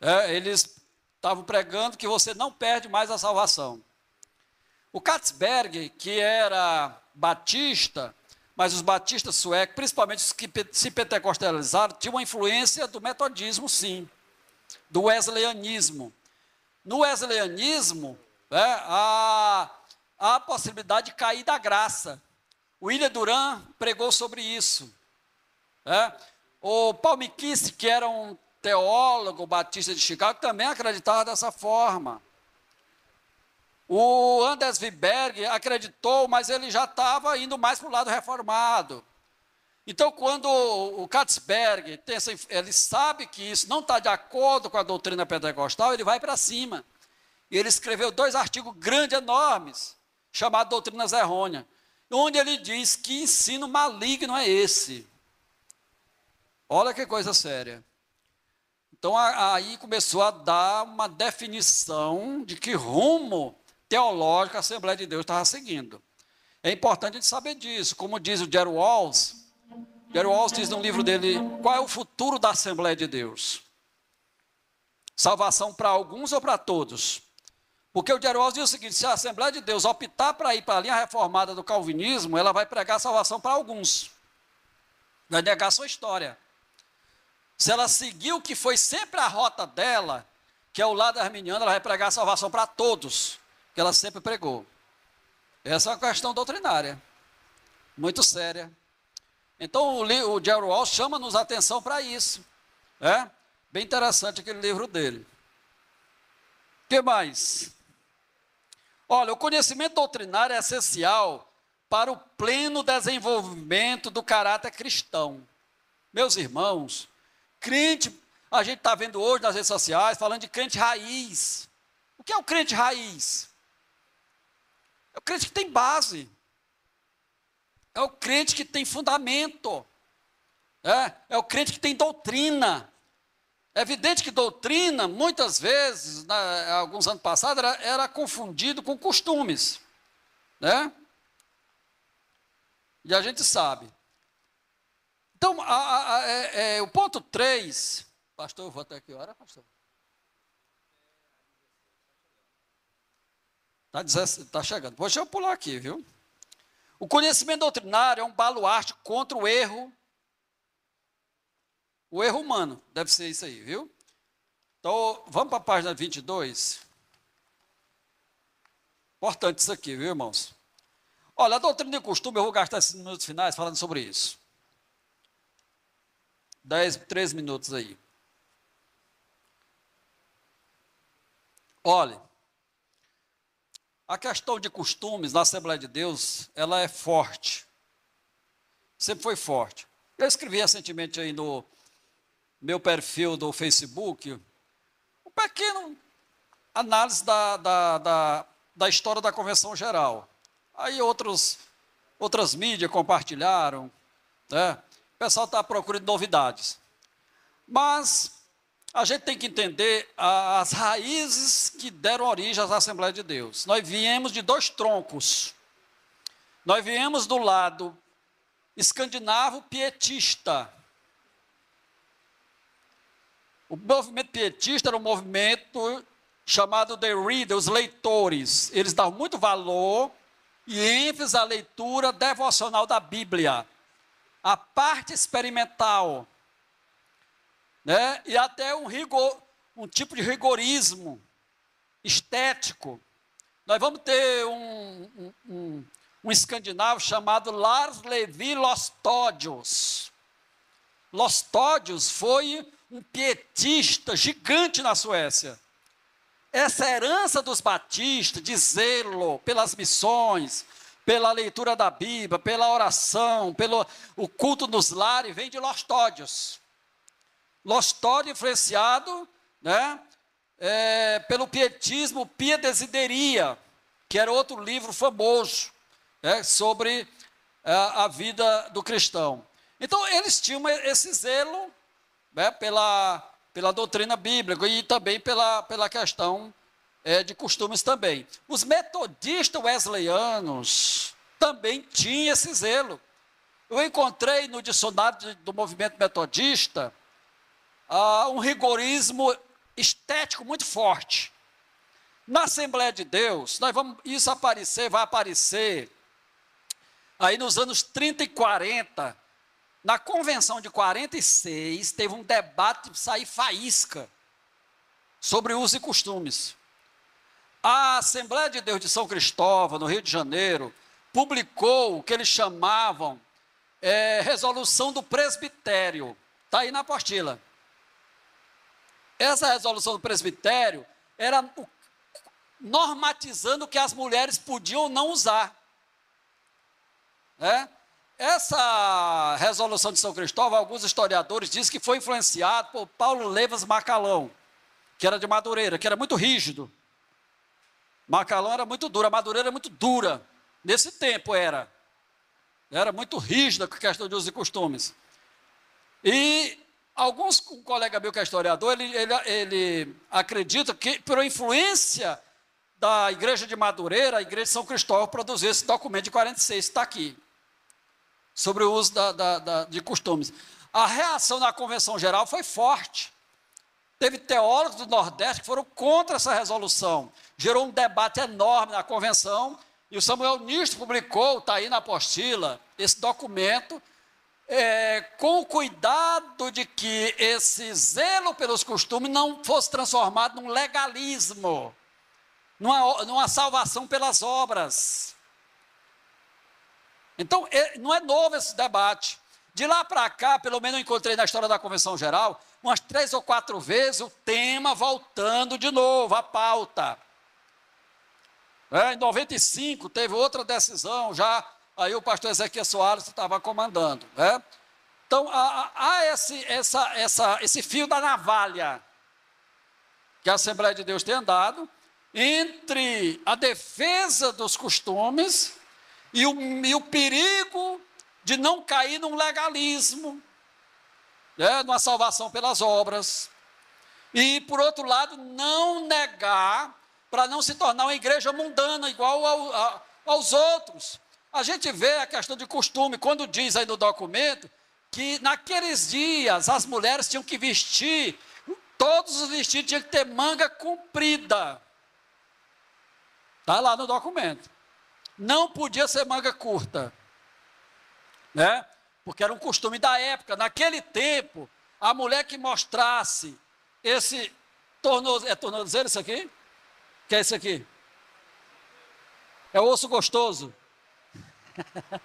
É, eles estavam pregando que você não perde mais a salvação. O Katzberg, que era batista, mas os batistas suecos, principalmente os que se pentecostalizaram, tinham uma influência do metodismo, sim, do wesleyanismo. No wesleyanismo, é, né, a a possibilidade de cair da graça. William Duran pregou sobre isso. É? O Palmiquice, que era um teólogo batista de Chicago, também acreditava dessa forma. O Anders Wiberg acreditou, mas ele já estava indo mais para o lado reformado. Então, quando o Katzberg essa, ele sabe que isso não está de acordo com a doutrina pentecostal, ele vai para cima. E ele escreveu dois artigos grandes, enormes, chamado doutrinas errôneas, onde ele diz que ensino maligno é esse. Olha que coisa séria. Então aí começou a dar uma definição de que rumo teológico a Assembleia de Deus estava seguindo. É importante a gente saber disso. Como diz o Jerry Walls, Jerry Walls diz no livro dele qual é o futuro da Assembleia de Deus. Salvação para alguns ou para todos? Porque o Jerônimo diz o seguinte: se a Assembleia de Deus optar para ir para a linha reformada do calvinismo, ela vai pregar salvação para alguns, vai negar sua história. Se ela seguir o que foi sempre a rota dela, que é o lado arminiano, ela vai pregar salvação para todos, que ela sempre pregou. Essa é uma questão doutrinária, muito séria. Então o, o Jerry Walsh chama-nos atenção para isso. É bem interessante aquele livro dele. O que mais? Olha, o conhecimento doutrinário é essencial para o pleno desenvolvimento do caráter cristão. Meus irmãos, crente, a gente está vendo hoje nas redes sociais falando de crente raiz. O que é o crente raiz? É o crente que tem base. É o crente que tem fundamento. É, é o crente que tem doutrina. É evidente que doutrina, muitas vezes, na, alguns anos passados, era, era confundido com costumes. Né? E a gente sabe. Então, a, a, a, é, é, o ponto 3. Pastor, eu vou até que hora, pastor? Está tá chegando. Deixa eu pular aqui, viu? O conhecimento doutrinário é um baluarte contra o erro o erro humano, deve ser isso aí, viu? Então, vamos para a página 22. Importante isso aqui, viu, irmãos? Olha, a doutrina e costume, eu vou gastar esses minutos finais falando sobre isso. Dez, três minutos aí. Olha, a questão de costumes na Assembleia de Deus, ela é forte. Sempre foi forte. Eu escrevi recentemente aí no, meu perfil do Facebook, um pequeno análise da, da, da, da história da Convenção Geral. Aí outros, outras mídias compartilharam, né? o pessoal está procurando novidades. Mas a gente tem que entender as raízes que deram origem às Assembleias de Deus. Nós viemos de dois troncos. Nós viemos do lado escandinavo pietista, o movimento pietista era um movimento chamado The Reader, os leitores. Eles davam muito valor e ênfase à leitura devocional da Bíblia, a parte experimental, né? e até um, rigor, um tipo de rigorismo estético. Nós vamos ter um, um, um, um escandinavo chamado Lars Levi Lostódios. Lostódios foi um pietista gigante na Suécia. Essa herança dos batistas, de zelo pelas missões, pela leitura da Bíblia, pela oração, pelo o culto nos lares, vem de Lostódios. Lostódio influenciado né, é, pelo pietismo Pia Desideria, que era outro livro famoso é, sobre é, a vida do cristão. Então, eles tinham esse zelo né, pela, pela doutrina bíblica e também pela, pela questão é, de costumes também. Os metodistas wesleyanos também tinham esse zelo. Eu encontrei no dicionário do movimento metodista ah, um rigorismo estético muito forte. Na Assembleia de Deus, nós vamos, isso aparecer, vai aparecer aí nos anos 30 e 40, na convenção de 46, teve um debate de sair faísca sobre usos e costumes. A Assembleia de Deus de São Cristóvão, no Rio de Janeiro, publicou o que eles chamavam é, resolução do presbitério. Está aí na apostila. Essa resolução do presbitério era normatizando que as mulheres podiam não usar. Né? Essa resolução de São Cristóvão, alguns historiadores dizem que foi influenciado por Paulo Levas Macalão, que era de Madureira, que era muito rígido. Macalão era muito duro, Madureira era muito dura. Nesse tempo era. Era muito rígida com a questão de usos e costumes. E alguns, um colega meu que é historiador, ele, ele, ele acredita que, por influência da igreja de Madureira, a igreja de São Cristóvão produziu esse documento de 46, está aqui sobre o uso da, da, da, de costumes. A reação na Convenção Geral foi forte. Teve teólogos do Nordeste que foram contra essa resolução. Gerou um debate enorme na Convenção. E o Samuel Nisto publicou, está aí na apostila, esse documento, é, com o cuidado de que esse zelo pelos costumes não fosse transformado num legalismo, numa, numa salvação pelas obras. Então, é, não é novo esse debate. De lá para cá, pelo menos eu encontrei na história da Convenção Geral, umas três ou quatro vezes o tema voltando de novo, a pauta. É, em 95 teve outra decisão já, aí o pastor Ezequiel Soares estava comandando. Né? Então, há, há esse, essa, essa, esse fio da navalha que a Assembleia de Deus tem andado entre a defesa dos costumes e o, e o perigo de não cair num legalismo, né, numa salvação pelas obras. E, por outro lado, não negar para não se tornar uma igreja mundana, igual ao, a, aos outros. A gente vê a questão de costume, quando diz aí no documento que naqueles dias as mulheres tinham que vestir, todos os vestidos tinham que ter manga comprida. Está lá no documento não podia ser manga curta, né? Porque era um costume da época. Naquele tempo, a mulher que mostrasse esse tornozelo, é tornozelo isso aqui? Que é isso aqui? É osso gostoso. [laughs]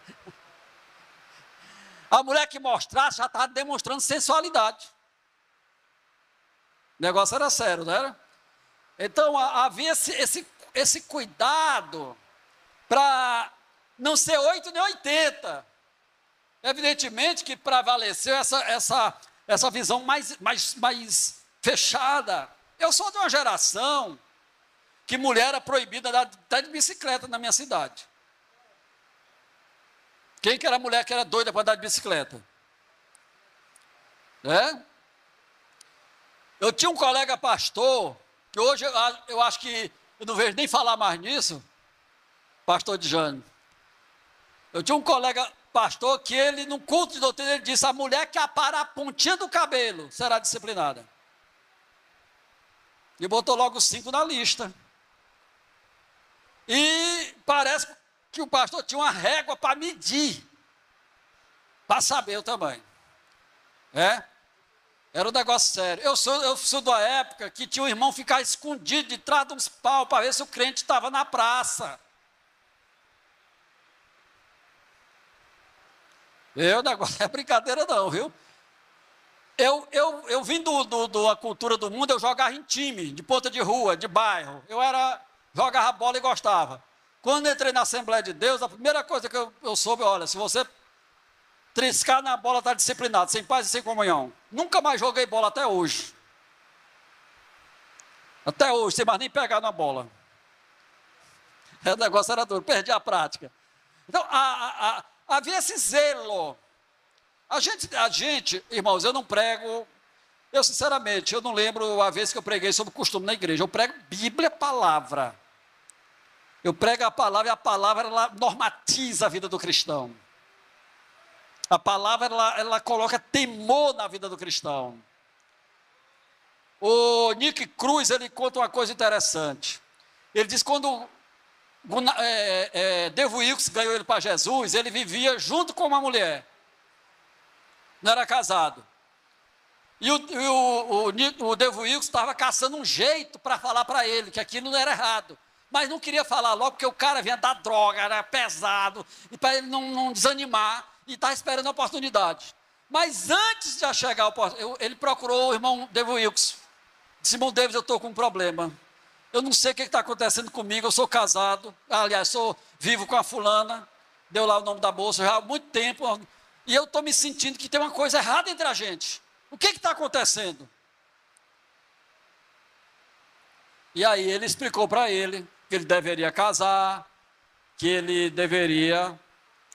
a mulher que mostrasse já estava demonstrando sensualidade. O negócio era sério, não era? Então havia esse, esse, esse cuidado para não ser 8 nem 80. Evidentemente que prevaleceu essa, essa, essa visão mais, mais, mais fechada. Eu sou de uma geração que mulher era é proibida até de bicicleta na minha cidade. Quem que era mulher que era doida para andar de bicicleta? Né? Eu tinha um colega pastor, que hoje eu, eu acho que eu não vejo nem falar mais nisso, pastor Jane. Eu tinha um colega pastor que ele, num culto de doutrina, ele disse: a mulher que apara a pontinha do cabelo será disciplinada. E botou logo cinco na lista. E parece que o pastor tinha uma régua para medir, para saber o tamanho. É? Era um negócio sério. Eu sou, eu sou da época que tinha um irmão ficar escondido de trás de uns pau para ver se o crente estava na praça. Eu, negócio [laughs] é brincadeira não, viu? Eu, eu, eu vim do, do, do cultura do mundo, eu jogava em time, de ponta de rua, de bairro. Eu era, jogava bola e gostava. Quando entrei na Assembleia de Deus, a primeira coisa que eu, eu soube, olha, se você triscar na bola está disciplinado, sem paz e sem comunhão. Nunca mais joguei bola até hoje. Até hoje, sem mais nem pegar na bola. [laughs] O negócio era duro, perdi a prática. Então, a, a, a, havia esse zelo. A gente, a gente, irmãos, eu não prego, eu sinceramente, eu não lembro a vez que eu preguei sobre costume na igreja. Eu prego Bíblia, palavra. Eu prego a palavra e a palavra ela normatiza a vida do cristão. A palavra ela, ela coloca temor na vida do cristão. O Nick Cruz ele conta uma coisa interessante. Ele diz quando é, é, Devo Wilkes ganhou ele para Jesus, ele vivia junto com uma mulher. Não era casado. E o, e o, o, o Devo Wilkes estava caçando um jeito para falar para ele que aquilo não era errado. Mas não queria falar logo, porque o cara vinha da droga, era pesado, e para ele não, não desanimar, e estava tá esperando a oportunidade. Mas antes de chegar, ele procurou o irmão Devo Wilkes. Disse, irmão Davis, eu estou com um problema eu não sei o que está acontecendo comigo, eu sou casado, aliás, sou vivo com a fulana, deu lá o nome da bolsa já há muito tempo, e eu estou me sentindo que tem uma coisa errada entre a gente. O que está acontecendo? E aí ele explicou para ele que ele deveria casar, que ele deveria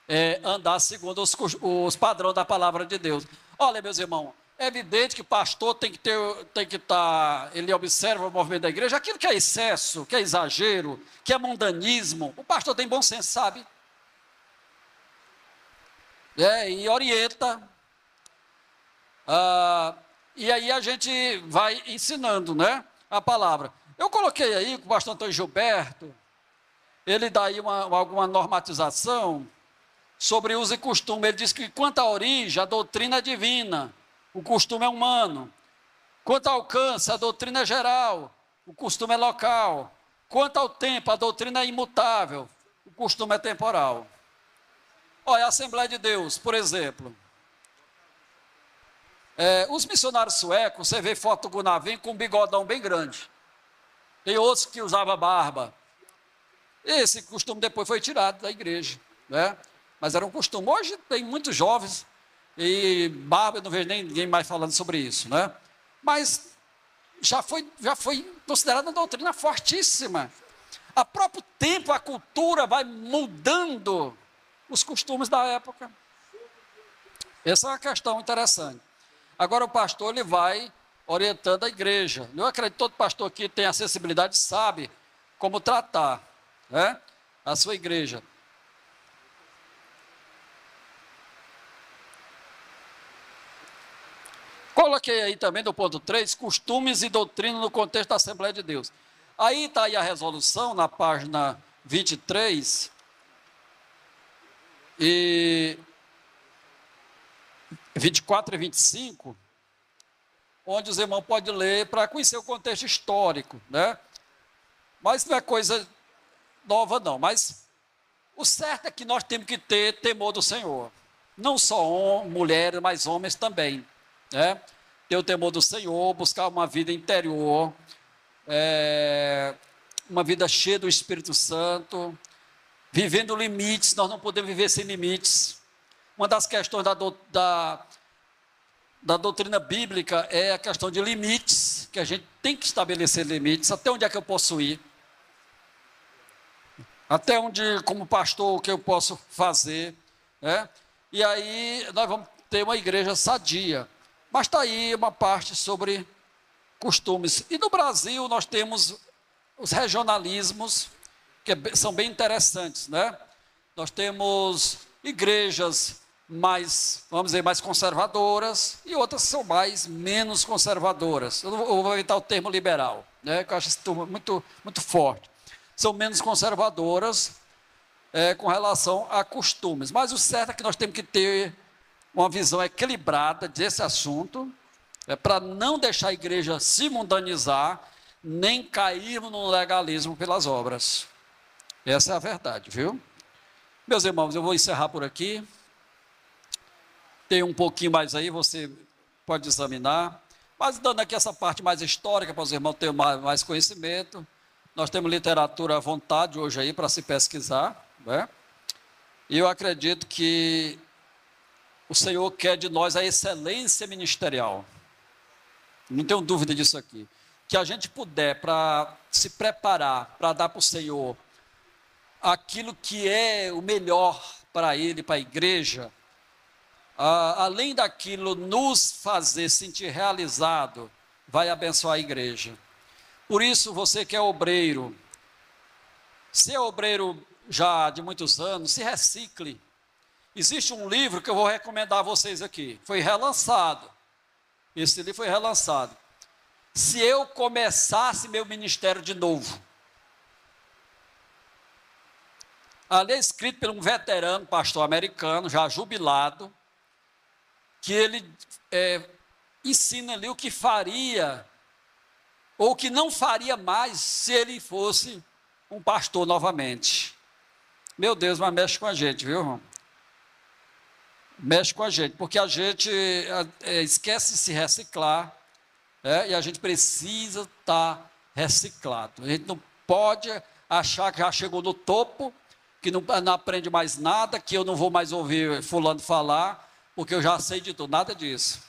é, andar segundo os, os padrões da palavra de Deus. Olha, meus irmãos, é evidente que pastor tem que ter, tem que estar, tá, ele observa o movimento da igreja, aquilo que é excesso, que é exagero, que é mundanismo, o pastor tem bom senso, sabe? É, e orienta. Ah, e aí a gente vai ensinando, né, a palavra. Eu coloquei aí com o pastor Antônio Gilberto, ele dá aí uma, alguma normatização sobre uso e costume. Ele diz que quanto à origem, a doutrina é divina o costume é humano. Quanto alcança, a doutrina é geral, o costume é local. Quanto ao tempo, a doutrina é imutável, o costume é temporal. Olha, a Assembleia de Deus, por exemplo. É, os missionários suecos, você vê foto do Gunavim com um bigodão bem grande. Tem outros que usava barba. Esse costume depois foi tirado da igreja, né? Mas era um costume. Hoje tem muitos jovens e Barba, eu não vejo nem ninguém mais falando sobre isso, né? Mas já foi, já foi considerada uma doutrina fortíssima. A próprio tempo, a cultura vai mudando os costumes da época. Essa é uma questão interessante. Agora o pastor ele vai orientando a igreja. Eu acredito que todo pastor que tem acessibilidade sabe como tratar né, a sua igreja. Coloquei aí também do ponto 3, costumes e doutrina no contexto da Assembleia de Deus. Aí está aí a resolução na página 23. E 24 e 25, onde os irmãos podem ler para conhecer o contexto histórico, né? Mas não é coisa nova não, mas o certo é que nós temos que ter temor do Senhor. Não só mulheres, mas homens também né? ter o temor do Senhor, buscar uma vida interior, é, uma vida cheia do Espírito Santo, vivendo limites, nós não podemos viver sem limites. Uma das questões da, do, da, da doutrina bíblica é a questão de limites, que a gente tem que estabelecer limites, até onde é que eu posso ir, até onde, como pastor, o que eu posso fazer, né? E aí nós vamos ter uma igreja sadia, mas está aí uma parte sobre costumes. E no Brasil nós temos os regionalismos, que é são bem interessantes, né? Nós temos igrejas mais, vamos dizer, mais conservadoras e outras são mais menos conservadoras. Eu, vou, vou evitar o termo liberal, né? Que eu acho esse termo muito, muito forte. São menos conservadoras é, com relação a costumes. Mas o certo é que nós temos que ter uma visão equilibrada desse assunto, é para não deixar a igreja se mundanizar, nem cairmos no legalismo pelas obras. Essa é a verdade, viu? Meus irmãos, eu vou encerrar por aqui. Tem um pouquinho mais aí, você pode examinar. Mas dando aqui essa parte mais histórica para os irmãos terem mais conhecimento. Nós temos literatura à vontade hoje aí para se pesquisar, né? E eu acredito que o Senhor quer de nós a excelência ministerial. Não tenho dúvida disso aqui. Que a gente puder para se preparar para dar para o Senhor aquilo que é o melhor para Ele, para a igreja, a, além daquilo nos fazer sentir realizado, vai abençoar a igreja. Por isso, você que é obreiro, se é obreiro já de muitos anos, se recicle Existe um livro que eu vou recomendar a vocês aqui. Foi relançado. Esse livro foi relançado. Se eu começasse meu ministério de novo. Ali é escrito por um veterano, pastor americano, já jubilado, que ele é, ensina ali o que faria, ou o que não faria mais se ele fosse um pastor novamente. Meu Deus, mas mexe com a gente, viu, irmão? mexe com a gente, porque a gente é, é, esquece de se reciclar é, e a gente precisa estar tá reciclado. A gente não pode achar que já chegou no topo, que não, não aprende mais nada, que eu não vou mais ouvir fulano falar, porque eu já sei de tudo, nada disso.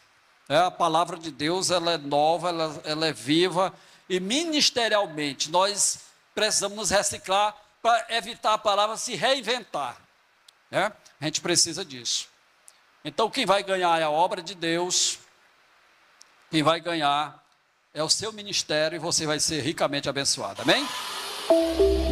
É, a palavra de Deus ela é nova, ela, ela é viva, e ministerialmente nós precisamos nos reciclar para evitar a palavra se reinventar. Né? A gente precisa disso. Então, quem vai ganhar é a obra de Deus, quem vai ganhar é o seu ministério e você vai ser ricamente abençoado. Amém?